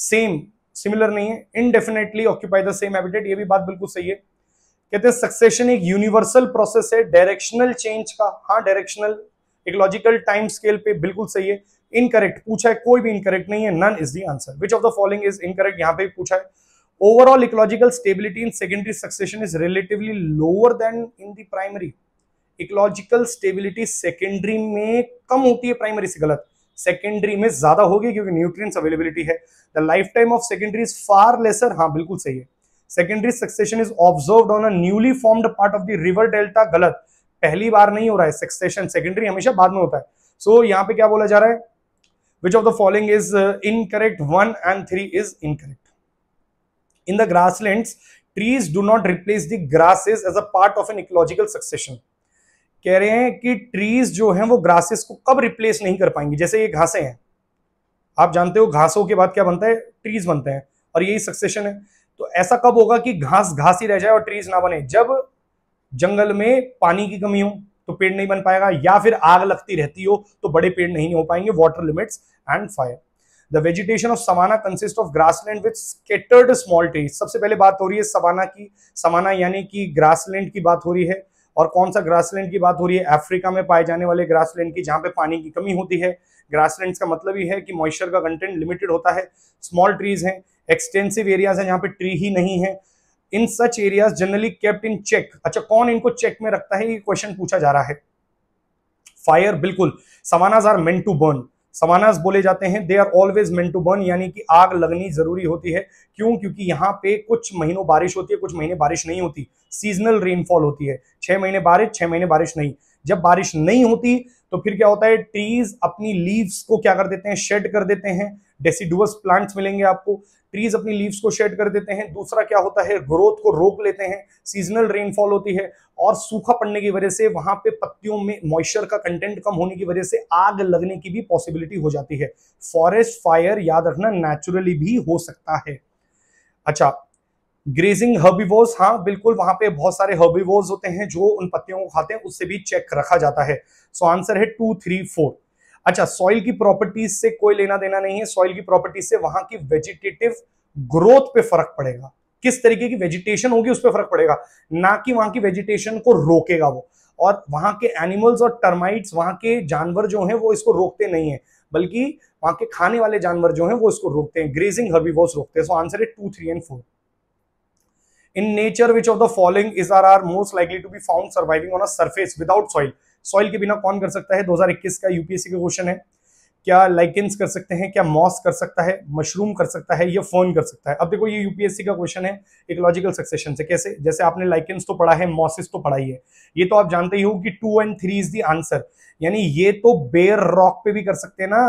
same similar नहीं है indefinitely occupy the same habitat ये भी बात बिल्कुल सही है कहते हैं सक्सेशन एक यूनिवर्सल प्रोसेस है डायरेक्शनल चेंज का हाँ डायरेक्शनल एक लॉजिकल टाइम स्केल पे बिल्कुल सही है इनकरेक्ट पूछा है कोई भी इनकरेक्ट नहीं है none is the answer which of the following is incorrect यहाँ पे पूछा है overall ecological stability in secondary succession is relatively lower than in the primary ecological stability secondary में कम होती है प्राइमरी से गलत सेकेंडरी में ज्यादा होगी क्योंकि न्यूट्रिएंट्स अवेलेबिलिटी है the life time of secondary is far lesser हाँ बिल्कुल सही है secondary succession is observed on a newly formed part of the river delta गलत पहली बार नहीं हो रहा है सक्सेशन सेकेंडरी हमेशा बाद में होता है सो so, यहाँ पे क्या बोला जा रहा है which of the following is incorrect one and three is incorrect in the grassland trees do not replace the grasses as a part of an ecological succession कह रहे हैं कि ट्रीज जो हैं वो ग्रासेस को कब रिप्लेस नहीं कर पाएंगे जैसे ये घासें हैं आप जानते हो घासों के बाद क्या बनता है ट्रीज बनते हैं और यही सक्सेशन है तो ऐसा कब होगा कि घास घास ही रह जाए और ट्रीज ना बने जब जंगल में पानी की कमी हो तो पेड़ नहीं बन पाएगा या फिर आग लगती रहती हो तो बड़े पेड़ नहीं हो पाएंगे water limits and fire the vegetation of savanna consist of land with scattered small trees सबसे पहले बात हो रही है सवाना की सवाना यानी कि लैंड की बात हो रही है और कौन सा ग्रासलैंड की बात हो रही है अफ्रीका में पाए जाने वाले ग्रासलैंड की जहाँ पे पानी की कमी होती है ग्रासलैंड का मतलब ही है कि मॉइस्चर का कंटेंट लिमिटेड होता है स्मॉल ट्रीज हैं एक्सटेंसिव एरियाज हैं जहाँ पे ट्री ही नहीं है in such areas generally kept in check अच्छा कौन इनको चेक में रखता है ये क्वेश्चन पूछा जा रहा है फायर बिल्कुल savannas are meant to burn savannas बोले जाते हैं they are always meant to burn यानी कि आग लगनी जरूरी होती है क्यों क्योंकि यहाँ पे कुछ महीनों बारिश होती है कुछ महीने बारिश नहीं होती सीजनल रेनफॉल होती है छह महीने बारिश छह महीने बारिश नहीं जब बारिश नहीं होती तो फिर क्या होता है ट्रीज अपनी लीव्स को क्या कर देते हैं शेड कर देते हैं डेसीडुअस प्लांट्स मिलेंगे आपको ट्रीज अपनी लीव्स को शेड कर देते हैं दूसरा क्या होता है ग्रोथ को रोक लेते हैं सीजनल रेनफॉल होती है और सूखा पड़ने की वजह से वहां पे पत्तियों में मॉइस्चर का कंटेंट कम होने की वजह से आग लगने की भी पॉसिबिलिटी हो जाती है फॉरेस्ट फायर याद रखना नेचुरली भी हो सकता है अच्छा ग्रेजिंग हर्बिवोज हाँ बिल्कुल वहां पे बहुत सारे हर्बिवोज होते हैं जो उन पत्तियों को खाते हैं उससे भी चेक रखा जाता है सो आंसर है टू थ्री फोर अच्छा सॉइल की प्रॉपर्टीज से कोई लेना देना नहीं है सॉइल की प्रॉपर्टीज से वहां की वेजिटेटिव ग्रोथ पे फर्क पड़ेगा किस तरीके की वेजिटेशन होगी उस पर फर्क पड़ेगा ना कि वहां की वेजिटेशन को रोकेगा वो और वहां के एनिमल्स और टर्माइट्स वहां के जानवर जो हैं वो इसको रोकते नहीं है बल्कि वहां के खाने वाले जानवर जो हैं वो इसको रोकते हैं ग्रेजिंग हर्बीवोर्स रोकते हैं सो आंसर है two three and four in nature which of the following is are are most likely to be found surviving on a surface without soil soil के बिना कौन कर सकता है 2021 का यूपीएससी का क्वेश्चन है क्या लाइकेंस कर सकते हैं क्या मॉस कर सकता है मशरूम कर सकता है या फोन कर सकता है अब देखो ये यूपीएससी का क्वेश्चन है इकोलॉजिकल सक्सेशन से कैसे जैसे आपने लाइकेंस तो पढ़ा है मॉसिस तो पढ़ाई है ये तो आप जानते ही हो कि two and three is the answer यानी ये तो बेयर रॉक पे भी कर सकते हैं ना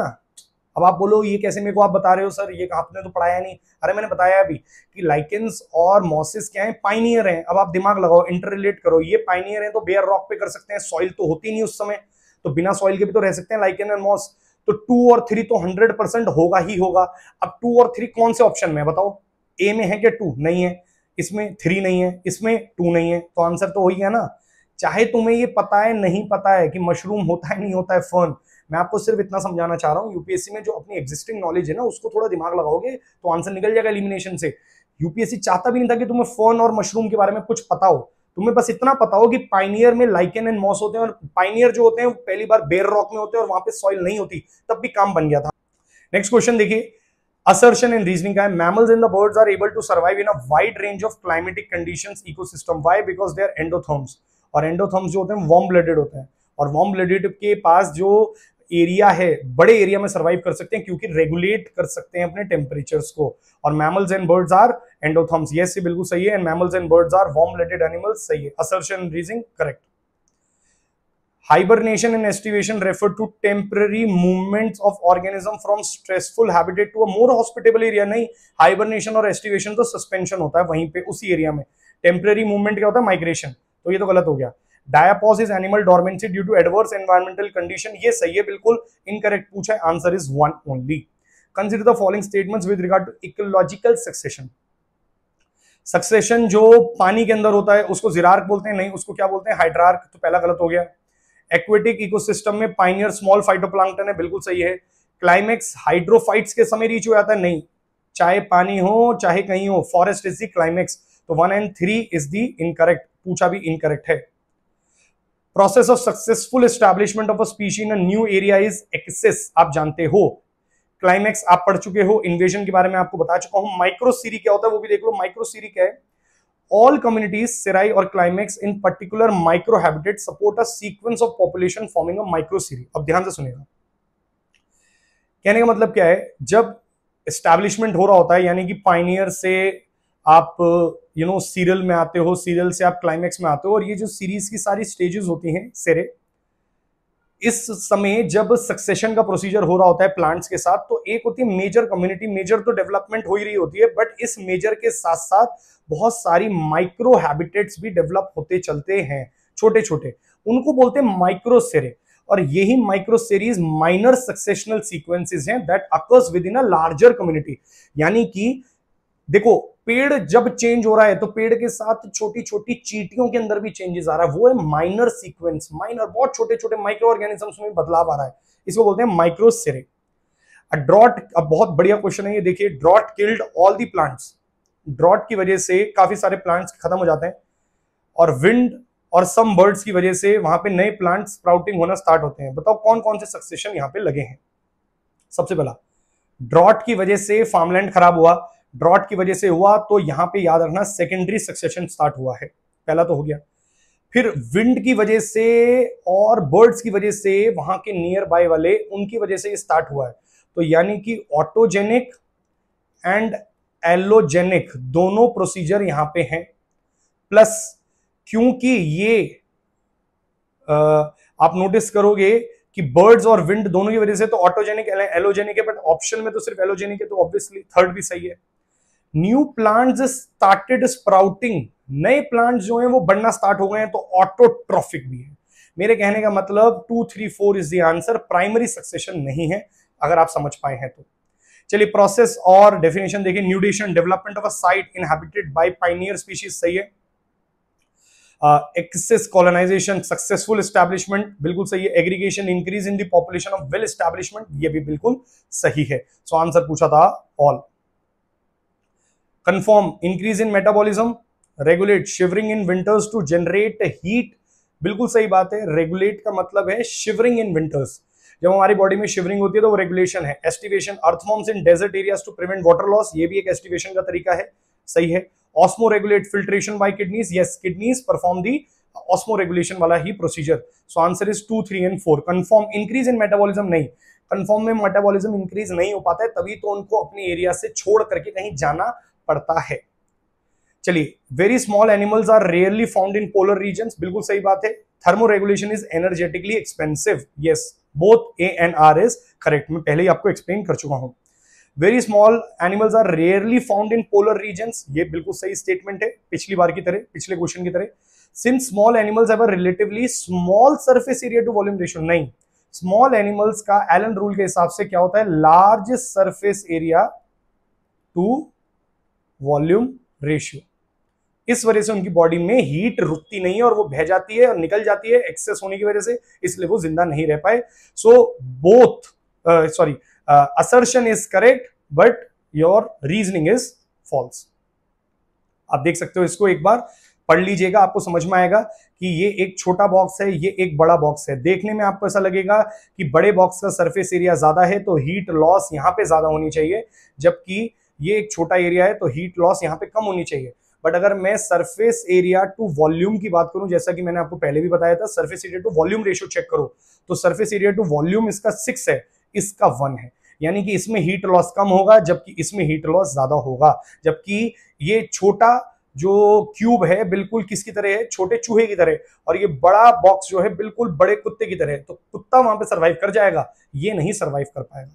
अब आप बोलो ये कैसे मेरे को आप बता रहे हो सर ये आपने तो पढ़ाया नहीं अरे मैंने बताया अभी कि लाइकेंस और मॉसिस क्या है पाइनियर हैं अब आप दिमाग लगाओ इंटर करो ये पाइनियर हैं तो बेयर रॉक पे कर सकते हैं सॉइल तो होती नहीं उस समय तो बिना सॉइल के भी तो रह सकते हैं लाइकन एंड मॉस तो टू और थ्री तो हंड्रेड होगा ही होगा अब टू और थ्री कौन से ऑप्शन में बताओ ए में है क्या टू नहीं है इसमें थ्री नहीं है इसमें टू नहीं है तो आंसर तो वही है ना चाहे तुम्हें ये पता है नहीं पता है कि मशरूम होता है नहीं होता है फर्न मैं आपको सिर्फ इतना समझाना चाह रहा हूँ यूपीएससी में जो अपनी एक्जिस्टिंग नॉलेज है ना उसको थोड़ा दिमाग लगाओगे तो आंसर निकल जाएगा एलिमिनेशन से यूपीएससी चाहता भी नहीं था कि तुम्हें फोन और मशरूम के बारे में कुछ पता हो तुम्हें बस इतना पता हो कि पाइनियर में लाइकेन एंड मॉस होते हैं और पाइनियर जो होते हैं वो पहली बार बेर रॉक में होते हैं और वहां पे सॉइल नहीं होती तब भी काम बन गया था नेक्स्ट क्वेश्चन देखिए assertion assertion and reasoning guy mammals and the birds are able to survive in a wide range of climatic conditions ecosystem why because they are endotherms और एंडोथर्म्स जो होते हैं वॉम ब्लडेड होते हैं और warm blooded के पास जो area है बड़े एरिया में सर्वाइव कर सकते हैं क्योंकि रेगुलेट कर सकते हैं अपने टेम्परेचर्स को और mammals and birds are endotherms ये बिल्कुल सही है and mammals and birds are warm blooded animals सही है assertion reasoning correct hibernation and aestivation refer to temporary movement of organism from stressful habitat to a more hospitable area नहीं hibernation और aestivation तो suspension होता है वहीं पे उसी एरिया में टेम्पररी मूवमेंट क्या होता है माइग्रेशन तो ये तो गलत हो गया diapause is animal dormancy due to adverse environmental condition ये सही है बिल्कुल इनकरेक्ट पूछा answer is one only consider the following statement with regard to ecological succession succession जो पानी के अंदर होता है उसको जिरार्क बोलते हैं नहीं उसको क्या बोलते हैं हाइड्रार्क तो पहला गलत हो गया एक्वेटिक इकोसिस्टम में पाइनियर स्मॉल फाइटोप्लांटन है बिल्कुल सही है क्लाइमेक्स हाइड्रोफाइट्स के समय रीच हो जाता है नहीं चाहे पानी हो चाहे कहीं हो फॉरेस्ट इज द क्लाइमेक्स तो one and three is the incorrect पूछा भी इनकरेक्ट है process of successful establishment of a species in a new area is ecesis आप जानते हो क्लाइमेक्स आप पढ़ चुके हो इन्वेजन के बारे में आपको बता चुका हूं माइक्रोसीरी क्या होता है वो भी देख लो माइक्रोसीरी क्या है ऑल कम्युनिटीज सिराई और climax in particular micro habitat support a sequence of population forming a micro series अब ध्यान से सुनिएगा कहने का मतलब क्या है जब एस्टैब्लिशमेंट हो रहा होता है यानी कि पाइनियर से आप यू नो सीरियल में आते हो सीरियल से आप क्लाइमैक्स में आते हो और ये जो सीरीज की सारी स्टेजेस होती हैं सेरे इस समय जब सक्सेशन का प्रोसीजर हो रहा होता है प्लांट्स के साथ तो एक होती है मेजर कम्युनिटी मेजर तो डेवलपमेंट हो ही रही होती है बट इस मेजर के साथ साथ बहुत सारी माइक्रो हैबिटेट्स भी डेवलप होते चलते हैं छोटे छोटे उनको बोलते हैं माइक्रो सेरे और यही micro series minor successional sequences हैं that occurs within a larger community यानी कि देखो पेड़ जब चेंज हो रहा है तो पेड़ के साथ छोटी छोटी चीटियों के अंदर भी चेंजेस आ रहा है वो है माइनर सीक्वेंस माइनर बहुत छोटे छोटे माइक्रो ऑर्गेनिजम्स में बदलाव आ रहा है इसको बोलते हैं माइक्रोसिरे ड्रॉट अब बहुत बढ़िया क्वेश्चन है ये देखिए drought killed all the plants drought की वजह से काफी सारे प्लांट्स खत्म हो जाते हैं और विंड और सम बर्ड्स की वजह से वहां पे नए प्लांट्स स्प्राउटिंग होना स्टार्ट होते हैं बताओ कौन कौन से सक्सेशन यहाँ पे लगे हैं सबसे पहला ड्रॉट की वजह से फार्मलैंड खराब हुआ ड्रॉट की वजह से हुआ तो यहां पे याद रखना सेकेंडरी सक्सेशन स्टार्ट हुआ है पहला तो हो गया फिर विंड की वजह से और बर्ड्स की वजह से वहां के नियर बाय वाले उनकी वजह से ये स्टार्ट हुआ है तो यानी कि ऑटोजेनिक एंड एलोजेनिक दोनों प्रोसीजर यहां पे हैं प्लस क्योंकि ये आ, आप नोटिस करोगे कि बर्ड्स और विंड दोनों की वजह से तो ऑटोजेनिक एलोजेनिक है बट ऑप्शन में तो सिर्फ एलोजेनिक है तो ऑब्वियसली थर्ड भी सही है न्यू प्लांट्स स्टार्टेड स्प्राउटिंग नए प्लांट्स जो हैं वो बढ़ना स्टार्ट हो गए हैं तो ऑटोट्रॉफिक भी है मेरे कहने का मतलब two three four is the answer primary succession नहीं है अगर आप समझ पाए हैं तो चलिए प्रोसेस और डेफिनेशन देखिए nudation development of a site inhabited by pioneer species सही है एक्सेस कॉलोनाइजेशन सक्सेसफुल स्टैब्लिशमेंट बिल्कुल सही है aggregation increase in the population of well establishment ये भी बिल्कुल सही है सो so आंसर पूछा था all confirm increase in metabolism regulate shivering in winters to generate heat बिल्कुल सही बात है रेगुलेट का मतलब है शिवरिंग इन विंटर्स जब हमारी बॉडी में शिवरिंग होती है तो वो रेगुलेशन है aestivation earthworms in desert areas to prevent water loss ये भी एक एस्टिवेशन का तरीका है सही है osmoregulate filtration by kidneys yes kidneys perform the osmoregulation वाला ही procedure so answer is two three and four confirm increase in metabolism नहीं कन्फर्म में मेटाबॉलिज्म इंक्रीज नहीं हो पाता है तभी तो उनको अपने एरिया से छोड़ करके कहीं जाना पड़ता है चलिए very small animals are rarely found in polar region बिल्कुल सही बात है thermoregulation is energetically expensive yes both A and R is correct मैं पहले ही आपको एक्सप्लेन कर चुका हूं very small animals are rarely found in polar region ये बिल्कुल सही स्टेटमेंट है पिछली बार की तरह पिछले क्वेश्चन की तरह since small animals have relatively small surface area to volume ratio नहीं स्मॉल एनिमल्स का एलन रूल के हिसाब से क्या होता है large surface area to volume ratio इस वजह से उनकी बॉडी में हीट रुकती नहीं है और वो बह जाती है और निकल जाती है एक्सेस होने की वजह से इसलिए वो जिंदा नहीं रह पाए so both sorry assertion is correct but your reasoning is false आप देख सकते हो इसको एक बार पढ़ लीजिएगा आपको समझ में आएगा कि ये एक छोटा बॉक्स है ये एक बड़ा बॉक्स है देखने में आपको ऐसा लगेगा कि बड़े बॉक्स का सरफेस एरिया ज्यादा है तो हीट लॉस यहाँ पे ज्यादा होनी चाहिए जबकि ये एक छोटा एरिया है तो हीट लॉस यहाँ पे कम होनी चाहिए बट अगर मैं सरफेस एरिया टू वॉल्यूम की बात करूं जैसा कि मैंने आपको पहले भी बताया था surface area to volume ratio check करो तो सरफेस एरिया टू वॉल्यूम इसका सिक्स है इसका वन है यानी कि इसमें हीट लॉस कम होगा जबकि इसमें हीट लॉस ज्यादा होगा जबकि ये छोटा जो क्यूब है बिल्कुल किसकी तरह है छोटे चूहे की तरह और ये बड़ा बॉक्स जो है बिल्कुल बड़े कुत्ते की तरह है तो कुत्ता वहां पे सरवाइव कर जाएगा ये नहीं सरवाइव कर पाएगा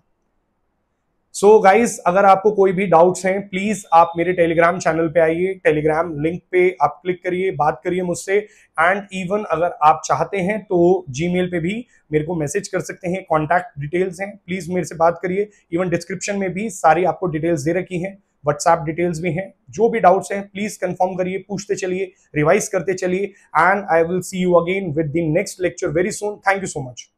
सो so गाइज अगर आपको कोई भी डाउट्स हैं प्लीज आप मेरे टेलीग्राम चैनल पे आइए टेलीग्राम लिंक पे आप क्लिक करिए बात करिए मुझसे एंड इवन अगर आप चाहते हैं तो जीमेल पे भी मेरे को मैसेज कर सकते हैं कॉन्टैक्ट डिटेल्स हैं प्लीज मेरे से बात करिए इवन डिस्क्रिप्शन में भी सारी आपको डिटेल्स दे रखी हैं व्हाट्सएप डिटेल्स भी हैं जो भी डाउट्स हैं प्लीज कंफर्म करिए पूछते चलिए रिवाइज करते चलिए and I will see you again with the next lecture very soon thank you so much